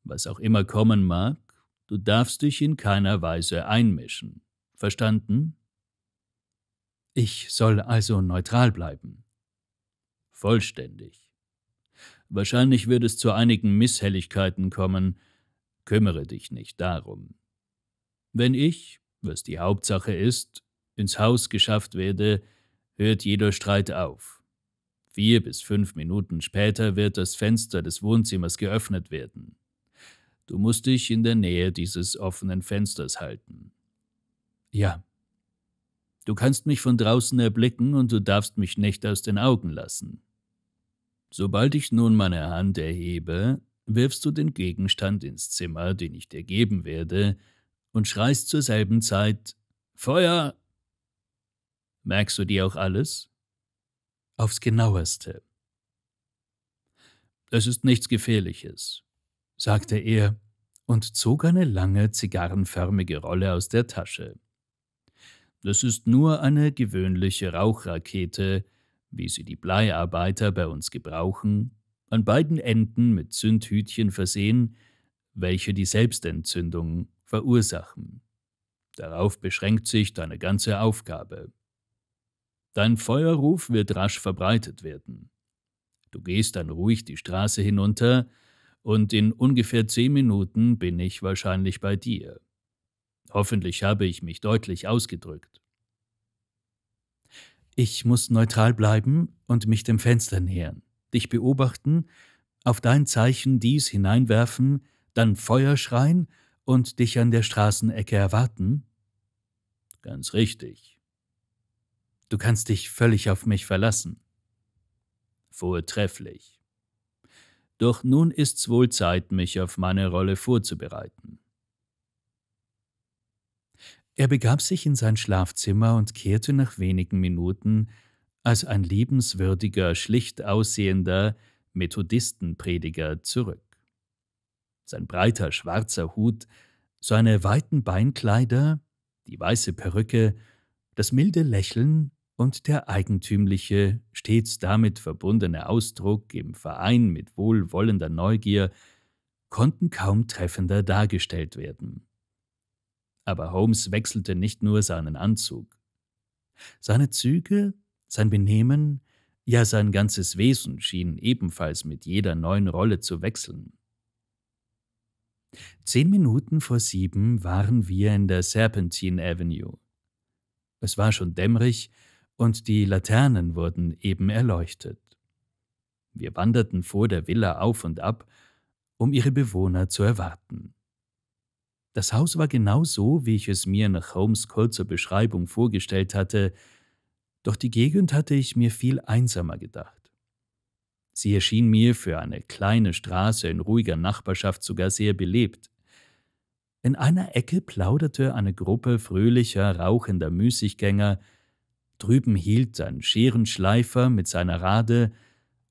was auch immer kommen mag, Du darfst dich in keiner Weise einmischen. Verstanden? Ich soll also neutral bleiben. Vollständig. Wahrscheinlich wird es zu einigen Misshelligkeiten kommen. Kümmere dich nicht darum. Wenn ich, was die Hauptsache ist, ins Haus geschafft werde, hört jeder Streit auf. Vier bis fünf Minuten später wird das Fenster des Wohnzimmers geöffnet werden. Du musst dich in der Nähe dieses offenen Fensters halten. Ja. Du kannst mich von draußen erblicken und du darfst mich nicht aus den Augen lassen. Sobald ich nun meine Hand erhebe, wirfst du den Gegenstand ins Zimmer, den ich dir geben werde, und schreist zur selben Zeit Feuer. Merkst du dir auch alles? Aufs genauerste. Es ist nichts Gefährliches, sagte er und zog eine lange zigarrenförmige Rolle aus der Tasche. Das ist nur eine gewöhnliche Rauchrakete, wie sie die Bleiarbeiter bei uns gebrauchen, an beiden Enden mit Zündhütchen versehen, welche die Selbstentzündung verursachen. Darauf beschränkt sich deine ganze Aufgabe. Dein Feuerruf wird rasch verbreitet werden. Du gehst dann ruhig die Straße hinunter, und in ungefähr zehn Minuten bin ich wahrscheinlich bei dir. Hoffentlich habe ich mich deutlich ausgedrückt. Ich muss neutral bleiben und mich dem Fenster nähern, dich beobachten, auf dein Zeichen dies hineinwerfen, dann Feuer schreien und dich an der Straßenecke erwarten? Ganz richtig. Du kannst dich völlig auf mich verlassen. Vortrefflich. Doch nun ist's wohl Zeit, mich auf meine Rolle vorzubereiten. Er begab sich in sein Schlafzimmer und kehrte nach wenigen Minuten als ein liebenswürdiger, schlicht aussehender Methodistenprediger zurück. Sein breiter schwarzer Hut, seine weiten Beinkleider, die weiße Perücke, das milde Lächeln und der eigentümliche, stets damit verbundene Ausdruck im Verein mit wohlwollender Neugier konnten kaum treffender dargestellt werden. Aber Holmes wechselte nicht nur seinen Anzug. Seine Züge, sein Benehmen, ja sein ganzes Wesen schien ebenfalls mit jeder neuen Rolle zu wechseln. Zehn Minuten vor sieben waren wir in der Serpentine Avenue. Es war schon dämmerig, und die Laternen wurden eben erleuchtet. Wir wanderten vor der Villa auf und ab, um ihre Bewohner zu erwarten. Das Haus war genau so, wie ich es mir nach Holmes kurzer Beschreibung vorgestellt hatte, doch die Gegend hatte ich mir viel einsamer gedacht. Sie erschien mir für eine kleine Straße in ruhiger Nachbarschaft sogar sehr belebt. In einer Ecke plauderte eine Gruppe fröhlicher, rauchender Müßiggänger, Drüben hielt ein Scherenschleifer mit seiner Rade,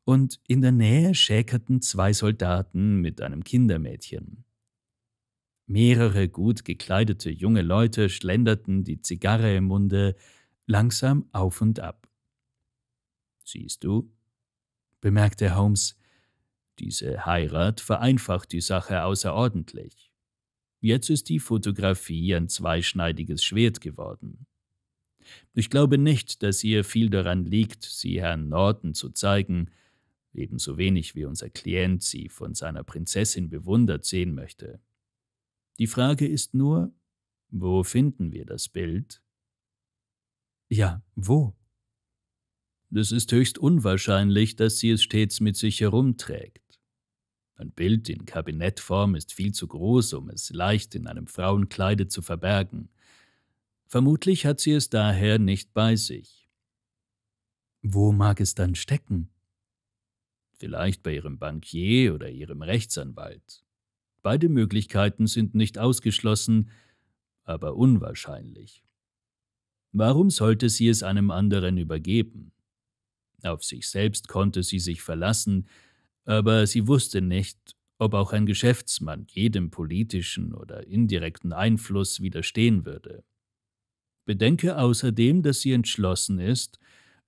und in der Nähe schäkerten zwei Soldaten mit einem Kindermädchen. Mehrere gut gekleidete junge Leute schlenderten die Zigarre im Munde langsam auf und ab. Siehst du, bemerkte Holmes, diese Heirat vereinfacht die Sache außerordentlich. Jetzt ist die Fotografie ein zweischneidiges Schwert geworden. Ich glaube nicht, dass ihr viel daran liegt, sie Herrn Norton zu zeigen, ebenso wenig wie unser Klient sie von seiner Prinzessin bewundert sehen möchte. Die Frage ist nur, wo finden wir das Bild? Ja, wo? Es ist höchst unwahrscheinlich, dass sie es stets mit sich herumträgt. Ein Bild in Kabinettform ist viel zu groß, um es leicht in einem Frauenkleide zu verbergen. Vermutlich hat sie es daher nicht bei sich. Wo mag es dann stecken? Vielleicht bei ihrem Bankier oder ihrem Rechtsanwalt. Beide Möglichkeiten sind nicht ausgeschlossen, aber unwahrscheinlich. Warum sollte sie es einem anderen übergeben? Auf sich selbst konnte sie sich verlassen, aber sie wusste nicht, ob auch ein Geschäftsmann jedem politischen oder indirekten Einfluss widerstehen würde. Bedenke außerdem, dass sie entschlossen ist,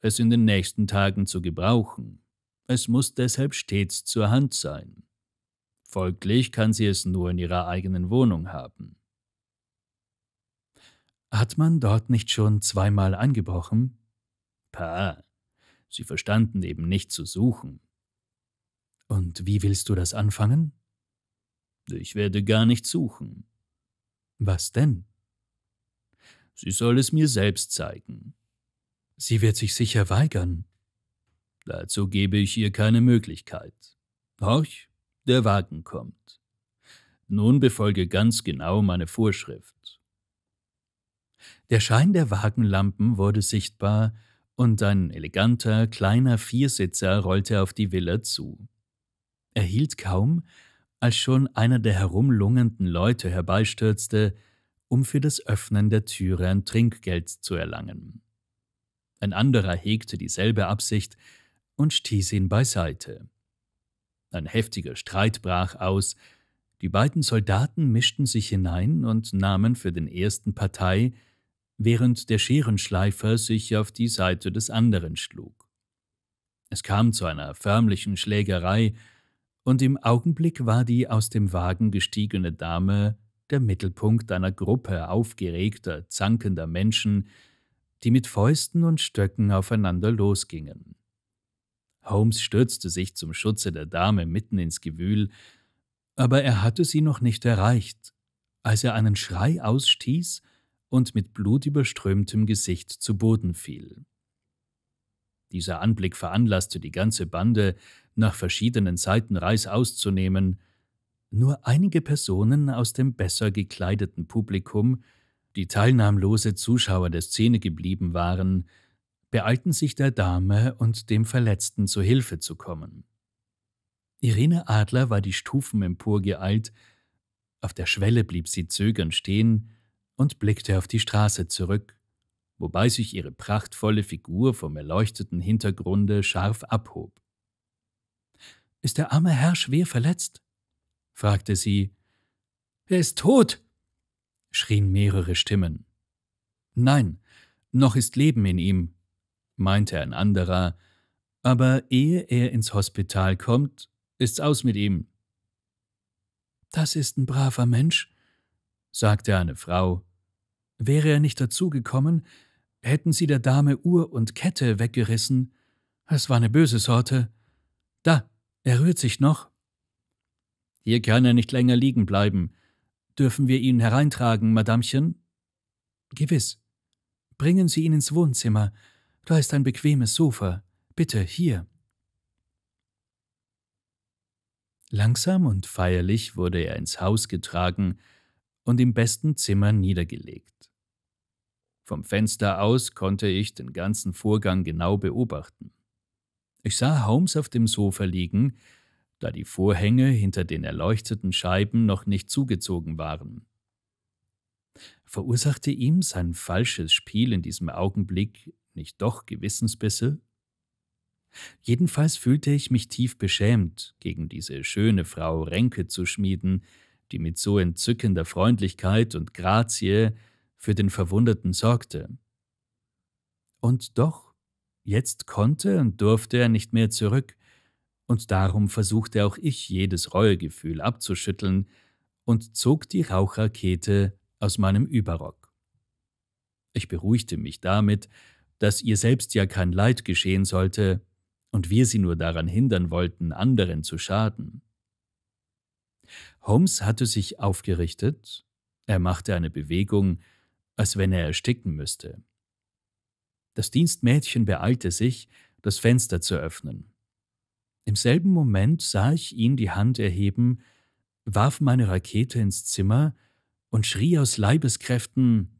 es in den nächsten Tagen zu gebrauchen. Es muss deshalb stets zur Hand sein. Folglich kann sie es nur in ihrer eigenen Wohnung haben. Hat man dort nicht schon zweimal angebrochen? Pah, sie verstanden eben nicht zu suchen. Und wie willst du das anfangen? Ich werde gar nicht suchen. Was denn? Sie soll es mir selbst zeigen. Sie wird sich sicher weigern. Dazu gebe ich ihr keine Möglichkeit. Horch, der Wagen kommt. Nun befolge ganz genau meine Vorschrift. Der Schein der Wagenlampen wurde sichtbar, und ein eleganter, kleiner Viersitzer rollte auf die Villa zu. Er hielt kaum, als schon einer der herumlungenden Leute herbeistürzte, um für das Öffnen der Türe ein Trinkgeld zu erlangen. Ein anderer hegte dieselbe Absicht und stieß ihn beiseite. Ein heftiger Streit brach aus, die beiden Soldaten mischten sich hinein und nahmen für den ersten Partei, während der Scherenschleifer sich auf die Seite des anderen schlug. Es kam zu einer förmlichen Schlägerei, und im Augenblick war die aus dem Wagen gestiegene Dame der Mittelpunkt einer Gruppe aufgeregter, zankender Menschen, die mit Fäusten und Stöcken aufeinander losgingen. Holmes stürzte sich zum Schutze der Dame mitten ins Gewühl, aber er hatte sie noch nicht erreicht, als er einen Schrei ausstieß und mit blutüberströmtem Gesicht zu Boden fiel. Dieser Anblick veranlasste die ganze Bande, nach verschiedenen Seiten Reis auszunehmen nur einige Personen aus dem besser gekleideten Publikum, die teilnahmlose Zuschauer der Szene geblieben waren, beeilten sich der Dame und dem Verletzten zu Hilfe zu kommen. Irene Adler war die Stufen emporgeeilt, auf der Schwelle blieb sie zögernd stehen und blickte auf die Straße zurück, wobei sich ihre prachtvolle Figur vom erleuchteten Hintergrunde scharf abhob. Ist der arme Herr schwer verletzt? fragte sie. Er ist tot, schrien mehrere Stimmen. Nein, noch ist Leben in ihm, meinte ein anderer, aber ehe er ins Hospital kommt, ist's aus mit ihm. Das ist ein braver Mensch, sagte eine Frau. Wäre er nicht dazugekommen, hätten sie der Dame Uhr und Kette weggerissen. Es war eine böse Sorte. Da, er rührt sich noch. Hier kann er nicht länger liegen bleiben. Dürfen wir ihn hereintragen, Madamchen? Gewiss. Bringen Sie ihn ins Wohnzimmer. Da ist ein bequemes Sofa. Bitte, hier. Langsam und feierlich wurde er ins Haus getragen und im besten Zimmer niedergelegt. Vom Fenster aus konnte ich den ganzen Vorgang genau beobachten. Ich sah Holmes auf dem Sofa liegen, da die Vorhänge hinter den erleuchteten Scheiben noch nicht zugezogen waren. Verursachte ihm sein falsches Spiel in diesem Augenblick nicht doch Gewissensbisse? Jedenfalls fühlte ich mich tief beschämt, gegen diese schöne Frau Ränke zu schmieden, die mit so entzückender Freundlichkeit und Grazie für den Verwundeten sorgte. Und doch, jetzt konnte und durfte er nicht mehr zurück, und darum versuchte auch ich jedes Reuegefühl abzuschütteln und zog die Rauchrakete aus meinem Überrock. Ich beruhigte mich damit, dass ihr selbst ja kein Leid geschehen sollte und wir sie nur daran hindern wollten, anderen zu schaden. Holmes hatte sich aufgerichtet, er machte eine Bewegung, als wenn er ersticken müsste. Das Dienstmädchen beeilte sich, das Fenster zu öffnen. Im selben Moment sah ich ihn die Hand erheben, warf meine Rakete ins Zimmer und schrie aus Leibeskräften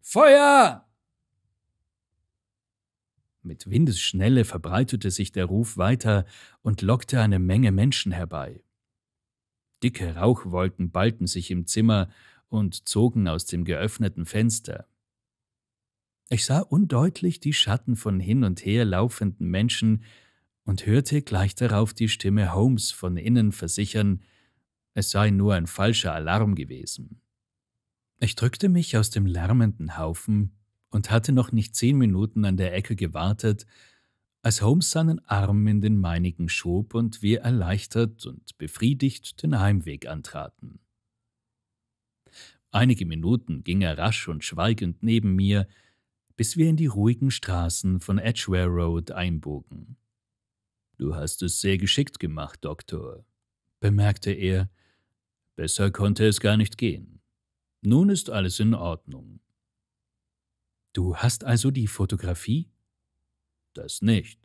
Feuer! Mit Windesschnelle verbreitete sich der Ruf weiter und lockte eine Menge Menschen herbei. Dicke Rauchwolken ballten sich im Zimmer und zogen aus dem geöffneten Fenster. Ich sah undeutlich die Schatten von hin und her laufenden Menschen, und hörte gleich darauf die Stimme Holmes von innen versichern, es sei nur ein falscher Alarm gewesen. Ich drückte mich aus dem lärmenden Haufen und hatte noch nicht zehn Minuten an der Ecke gewartet, als Holmes seinen Arm in den meinigen schob und wir erleichtert und befriedigt den Heimweg antraten. Einige Minuten ging er rasch und schweigend neben mir, bis wir in die ruhigen Straßen von Edgware Road einbogen. Du hast es sehr geschickt gemacht, Doktor, bemerkte er. Besser konnte es gar nicht gehen. Nun ist alles in Ordnung. Du hast also die Fotografie? Das nicht.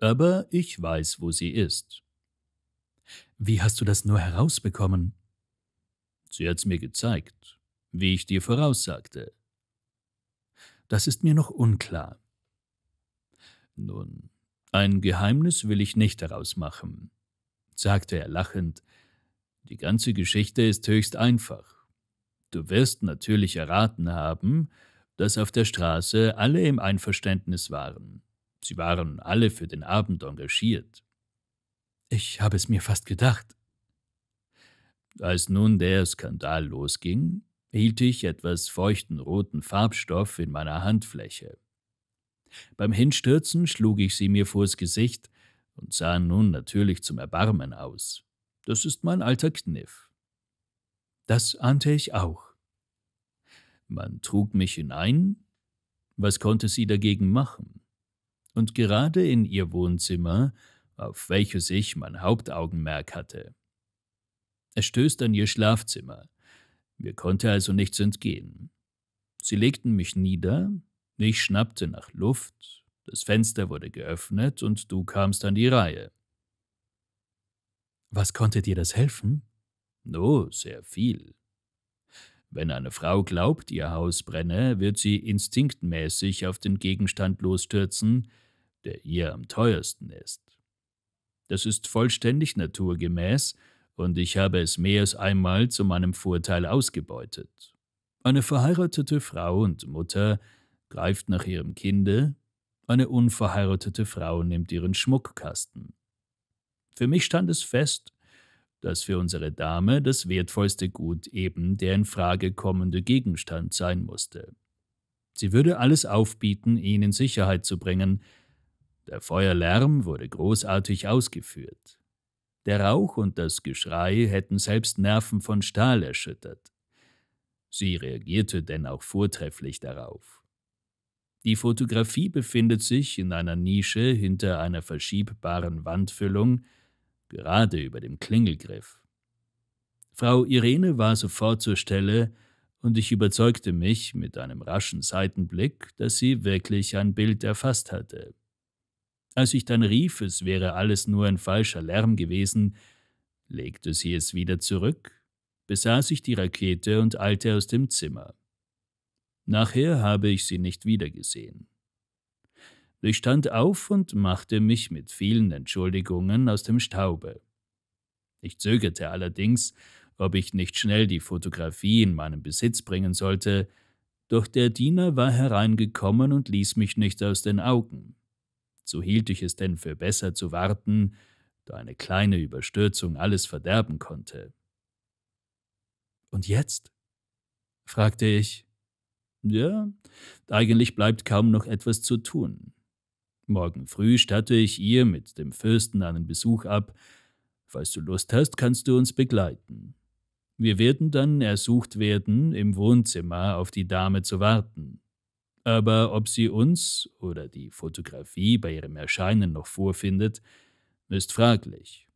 Aber ich weiß, wo sie ist. Wie hast du das nur herausbekommen? Sie hat's mir gezeigt, wie ich dir voraussagte. Das ist mir noch unklar. Nun, ein Geheimnis will ich nicht daraus machen, sagte er lachend. Die ganze Geschichte ist höchst einfach. Du wirst natürlich erraten haben, dass auf der Straße alle im Einverständnis waren. Sie waren alle für den Abend engagiert. Ich habe es mir fast gedacht. Als nun der Skandal losging, hielt ich etwas feuchten roten Farbstoff in meiner Handfläche. Beim Hinstürzen schlug ich sie mir vors Gesicht und sah nun natürlich zum Erbarmen aus. Das ist mein alter Kniff. Das ahnte ich auch. Man trug mich hinein. Was konnte sie dagegen machen? Und gerade in ihr Wohnzimmer, auf welches ich mein Hauptaugenmerk hatte. Er stößt an ihr Schlafzimmer. Mir konnte also nichts entgehen. Sie legten mich nieder, ich schnappte nach Luft, das Fenster wurde geöffnet und du kamst an die Reihe. Was konnte dir das helfen? No, sehr viel. Wenn eine Frau glaubt, ihr Haus brenne, wird sie instinktmäßig auf den Gegenstand losstürzen, der ihr am teuersten ist. Das ist vollständig naturgemäß, und ich habe es mehr als einmal zu meinem Vorteil ausgebeutet. Eine verheiratete Frau und Mutter greift nach ihrem Kinde, eine unverheiratete Frau nimmt ihren Schmuckkasten. Für mich stand es fest, dass für unsere Dame das wertvollste Gut eben der in Frage kommende Gegenstand sein musste. Sie würde alles aufbieten, ihn in Sicherheit zu bringen. Der Feuerlärm wurde großartig ausgeführt. Der Rauch und das Geschrei hätten selbst Nerven von Stahl erschüttert. Sie reagierte denn auch vortrefflich darauf. Die Fotografie befindet sich in einer Nische hinter einer verschiebbaren Wandfüllung, gerade über dem Klingelgriff. Frau Irene war sofort zur Stelle, und ich überzeugte mich mit einem raschen Seitenblick, dass sie wirklich ein Bild erfasst hatte. Als ich dann rief, es wäre alles nur ein falscher Lärm gewesen, legte sie es wieder zurück, besah sich die Rakete und eilte aus dem Zimmer. Nachher habe ich sie nicht wiedergesehen. Ich stand auf und machte mich mit vielen Entschuldigungen aus dem Staube. Ich zögerte allerdings, ob ich nicht schnell die Fotografie in meinen Besitz bringen sollte, doch der Diener war hereingekommen und ließ mich nicht aus den Augen. So hielt ich es denn für besser zu warten, da eine kleine Überstürzung alles verderben konnte. Und jetzt? fragte ich. Ja, eigentlich bleibt kaum noch etwas zu tun. Morgen früh statte ich ihr mit dem Fürsten einen Besuch ab. Falls du Lust hast, kannst du uns begleiten. Wir werden dann ersucht werden, im Wohnzimmer auf die Dame zu warten. Aber ob sie uns oder die Fotografie bei ihrem Erscheinen noch vorfindet, ist fraglich.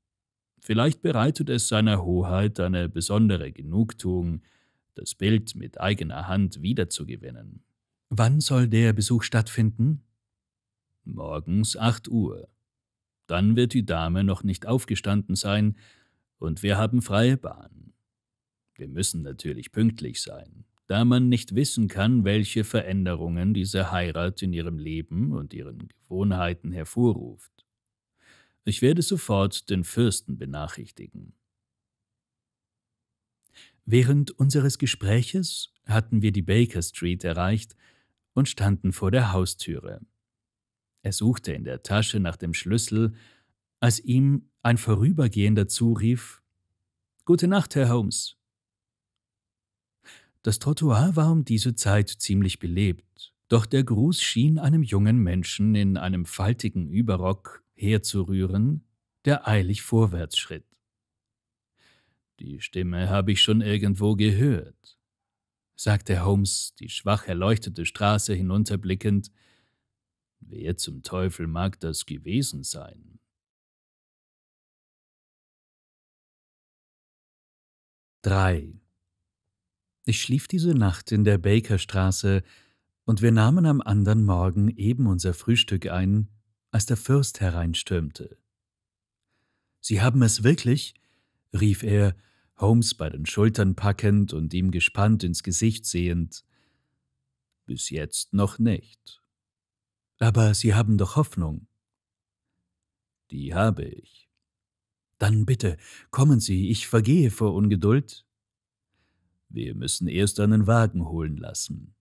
Vielleicht bereitet es seiner Hoheit eine besondere Genugtuung, das Bild mit eigener Hand wiederzugewinnen. Wann soll der Besuch stattfinden? Morgens 8 Uhr. Dann wird die Dame noch nicht aufgestanden sein und wir haben freie Bahn. Wir müssen natürlich pünktlich sein, da man nicht wissen kann, welche Veränderungen diese Heirat in ihrem Leben und ihren Gewohnheiten hervorruft. Ich werde sofort den Fürsten benachrichtigen. Während unseres Gespräches hatten wir die Baker Street erreicht und standen vor der Haustüre. Er suchte in der Tasche nach dem Schlüssel, als ihm ein Vorübergehender zurief Gute Nacht, Herr Holmes. Das Trottoir war um diese Zeit ziemlich belebt, doch der Gruß schien einem jungen Menschen in einem faltigen Überrock herzurühren, der eilig vorwärts schritt. Die Stimme habe ich schon irgendwo gehört, sagte Holmes, die schwach erleuchtete Straße hinunterblickend. Wer zum Teufel mag das gewesen sein? Drei. Ich schlief diese Nacht in der Bakerstraße, und wir nahmen am anderen Morgen eben unser Frühstück ein, als der Fürst hereinstürmte. Sie haben es wirklich? rief er Holmes bei den Schultern packend und ihm gespannt ins Gesicht sehend. Bis jetzt noch nicht. Aber Sie haben doch Hoffnung. Die habe ich. Dann bitte, kommen Sie, ich vergehe vor Ungeduld. Wir müssen erst einen Wagen holen lassen.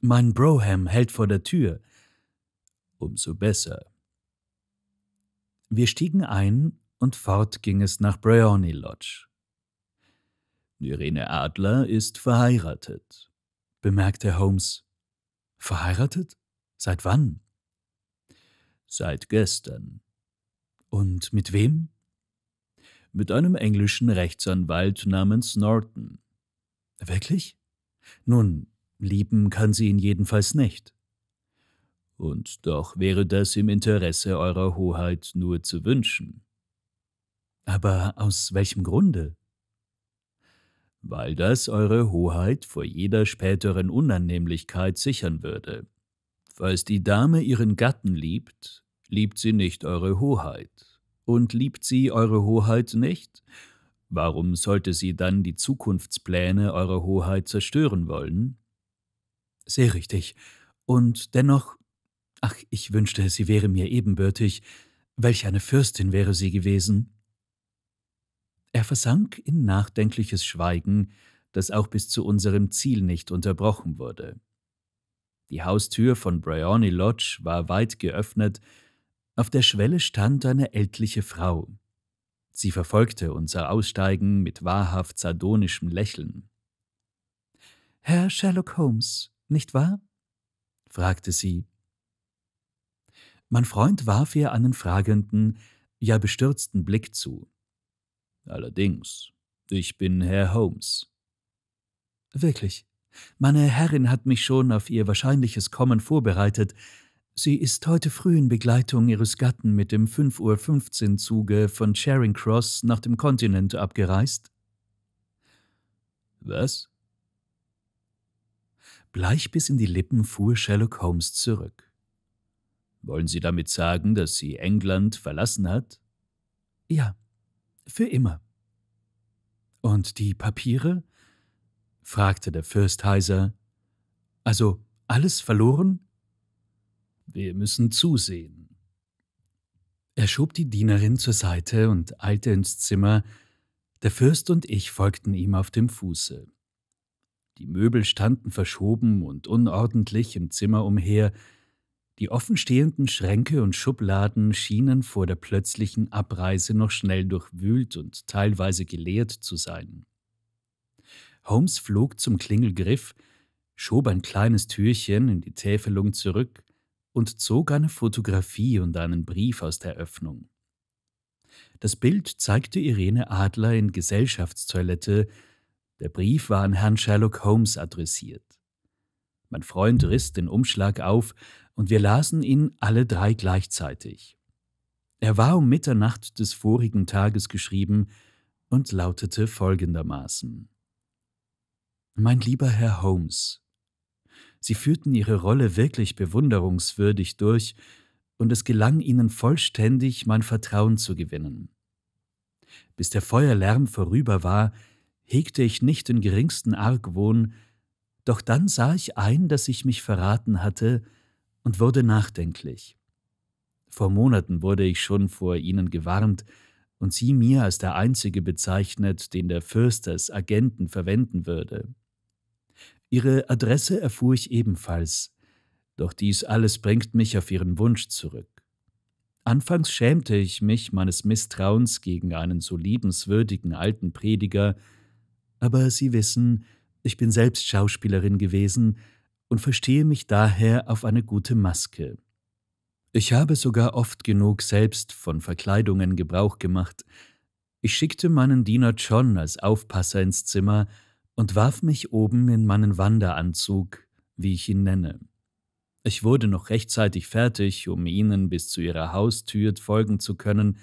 Mein Broham hält vor der Tür. Umso besser. Wir stiegen ein und fort ging es nach Breony Lodge. Irene Adler ist verheiratet, bemerkte Holmes. Verheiratet? Seit wann? Seit gestern. Und mit wem? Mit einem englischen Rechtsanwalt namens Norton. Wirklich? Nun, lieben kann sie ihn jedenfalls nicht. Und doch wäre das im Interesse eurer Hoheit nur zu wünschen. Aber aus welchem Grunde? weil das Eure Hoheit vor jeder späteren Unannehmlichkeit sichern würde. Falls die Dame ihren Gatten liebt, liebt sie nicht Eure Hoheit. Und liebt sie Eure Hoheit nicht? Warum sollte sie dann die Zukunftspläne Eurer Hoheit zerstören wollen? Sehr richtig. Und dennoch, ach, ich wünschte, sie wäre mir ebenbürtig. Welch eine Fürstin wäre sie gewesen? Er versank in nachdenkliches Schweigen, das auch bis zu unserem Ziel nicht unterbrochen wurde. Die Haustür von Bryony Lodge war weit geöffnet, auf der Schwelle stand eine ältliche Frau. Sie verfolgte unser Aussteigen mit wahrhaft sardonischem Lächeln. Herr Sherlock Holmes, nicht wahr? fragte sie. Mein Freund warf ihr einen fragenden, ja bestürzten Blick zu. Allerdings, ich bin Herr Holmes. Wirklich. Meine Herrin hat mich schon auf ihr wahrscheinliches Kommen vorbereitet. Sie ist heute früh in Begleitung ihres Gatten mit dem 5.15 Uhr Zuge von Charing Cross nach dem Kontinent abgereist. Was? Bleich bis in die Lippen fuhr Sherlock Holmes zurück. Wollen Sie damit sagen, dass sie England verlassen hat? Ja. Für immer. Und die Papiere? fragte der Fürst heiser. Also alles verloren? Wir müssen zusehen. Er schob die Dienerin zur Seite und eilte ins Zimmer. Der Fürst und ich folgten ihm auf dem Fuße. Die Möbel standen verschoben und unordentlich im Zimmer umher, die offenstehenden Schränke und Schubladen schienen vor der plötzlichen Abreise noch schnell durchwühlt und teilweise geleert zu sein. Holmes flog zum Klingelgriff, schob ein kleines Türchen in die Täfelung zurück und zog eine Fotografie und einen Brief aus der Öffnung. Das Bild zeigte Irene Adler in Gesellschaftstoilette, der Brief war an Herrn Sherlock Holmes adressiert. Mein Freund riss den Umschlag auf und wir lasen ihn alle drei gleichzeitig. Er war um Mitternacht des vorigen Tages geschrieben und lautete folgendermaßen Mein lieber Herr Holmes, Sie führten Ihre Rolle wirklich bewunderungswürdig durch, und es gelang Ihnen vollständig, mein Vertrauen zu gewinnen. Bis der Feuerlärm vorüber war, hegte ich nicht den geringsten Argwohn, doch dann sah ich ein, dass ich mich verraten hatte, und wurde nachdenklich. Vor Monaten wurde ich schon vor ihnen gewarnt und sie mir als der einzige bezeichnet, den der Fürst als Agenten verwenden würde. Ihre Adresse erfuhr ich ebenfalls, doch dies alles bringt mich auf ihren Wunsch zurück. Anfangs schämte ich mich meines Misstrauens gegen einen so liebenswürdigen alten Prediger, aber Sie wissen, ich bin selbst Schauspielerin gewesen und verstehe mich daher auf eine gute Maske. Ich habe sogar oft genug selbst von Verkleidungen Gebrauch gemacht. Ich schickte meinen Diener John als Aufpasser ins Zimmer und warf mich oben in meinen Wanderanzug, wie ich ihn nenne. Ich wurde noch rechtzeitig fertig, um ihnen bis zu ihrer Haustür folgen zu können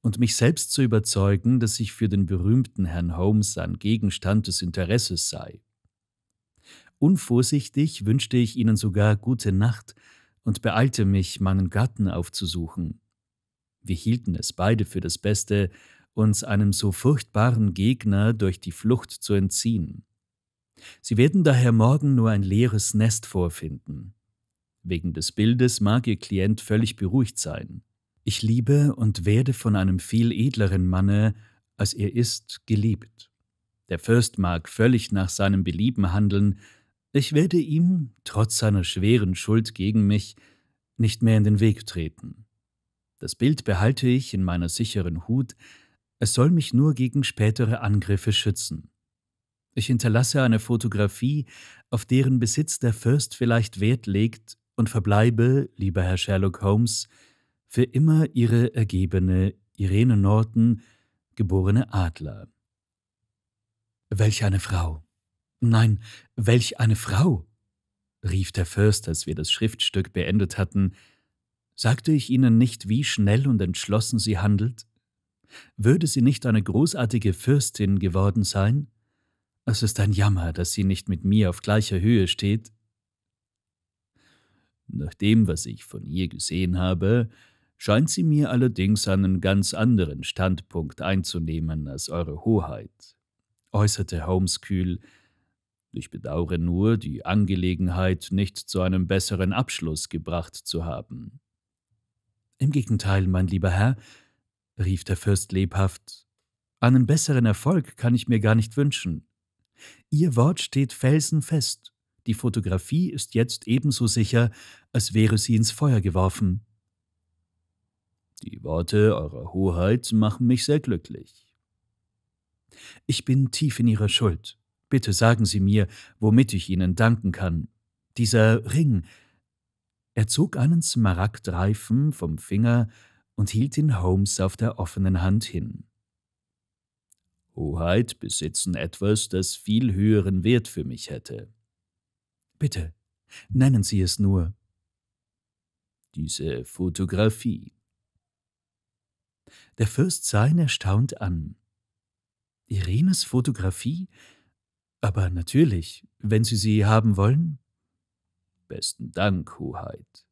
und mich selbst zu überzeugen, dass ich für den berühmten Herrn Holmes ein Gegenstand des Interesses sei. Unvorsichtig wünschte ich ihnen sogar gute Nacht und beeilte mich, meinen Gatten aufzusuchen. Wir hielten es beide für das Beste, uns einem so furchtbaren Gegner durch die Flucht zu entziehen. Sie werden daher morgen nur ein leeres Nest vorfinden. Wegen des Bildes mag Ihr Klient völlig beruhigt sein. Ich liebe und werde von einem viel edleren Manne, als er ist, geliebt. Der Fürst mag völlig nach seinem Belieben handeln, ich werde ihm, trotz seiner schweren Schuld gegen mich, nicht mehr in den Weg treten. Das Bild behalte ich in meiner sicheren Hut, es soll mich nur gegen spätere Angriffe schützen. Ich hinterlasse eine Fotografie, auf deren Besitz der Fürst vielleicht Wert legt und verbleibe, lieber Herr Sherlock Holmes, für immer Ihre ergebene Irene Norton, geborene Adler. Welch eine Frau! Nein, welch eine Frau! rief der Fürst, als wir das Schriftstück beendet hatten. Sagte ich Ihnen nicht, wie schnell und entschlossen sie handelt? Würde sie nicht eine großartige Fürstin geworden sein? Es ist ein Jammer, dass sie nicht mit mir auf gleicher Höhe steht. Nach dem, was ich von ihr gesehen habe, scheint sie mir allerdings einen ganz anderen Standpunkt einzunehmen als Eure Hoheit, äußerte Holmes kühl, ich bedauere nur, die Angelegenheit nicht zu einem besseren Abschluss gebracht zu haben. Im Gegenteil, mein lieber Herr, rief der Fürst lebhaft, einen besseren Erfolg kann ich mir gar nicht wünschen. Ihr Wort steht felsenfest. Die Fotografie ist jetzt ebenso sicher, als wäre sie ins Feuer geworfen. Die Worte Eurer Hoheit machen mich sehr glücklich. Ich bin tief in Ihrer Schuld. Bitte sagen Sie mir, womit ich Ihnen danken kann. Dieser Ring. Er zog einen Smaragdreifen vom Finger und hielt ihn Holmes auf der offenen Hand hin. Hoheit besitzen etwas, das viel höheren Wert für mich hätte. Bitte, nennen Sie es nur. Diese Fotografie. Der Fürst sah ihn erstaunt an. Irenes Fotografie? Aber natürlich, wenn Sie sie haben wollen. Besten Dank, Hoheit.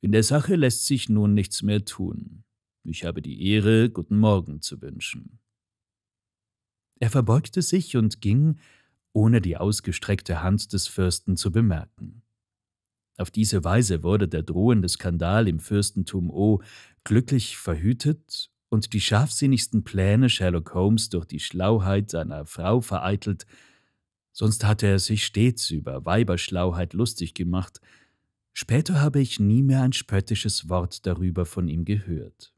In der Sache lässt sich nun nichts mehr tun. Ich habe die Ehre, guten Morgen zu wünschen. Er verbeugte sich und ging, ohne die ausgestreckte Hand des Fürsten zu bemerken. Auf diese Weise wurde der drohende Skandal im Fürstentum O glücklich verhütet und die scharfsinnigsten Pläne Sherlock Holmes durch die Schlauheit seiner Frau vereitelt, Sonst hatte er sich stets über Weiberschlauheit lustig gemacht. Später habe ich nie mehr ein spöttisches Wort darüber von ihm gehört.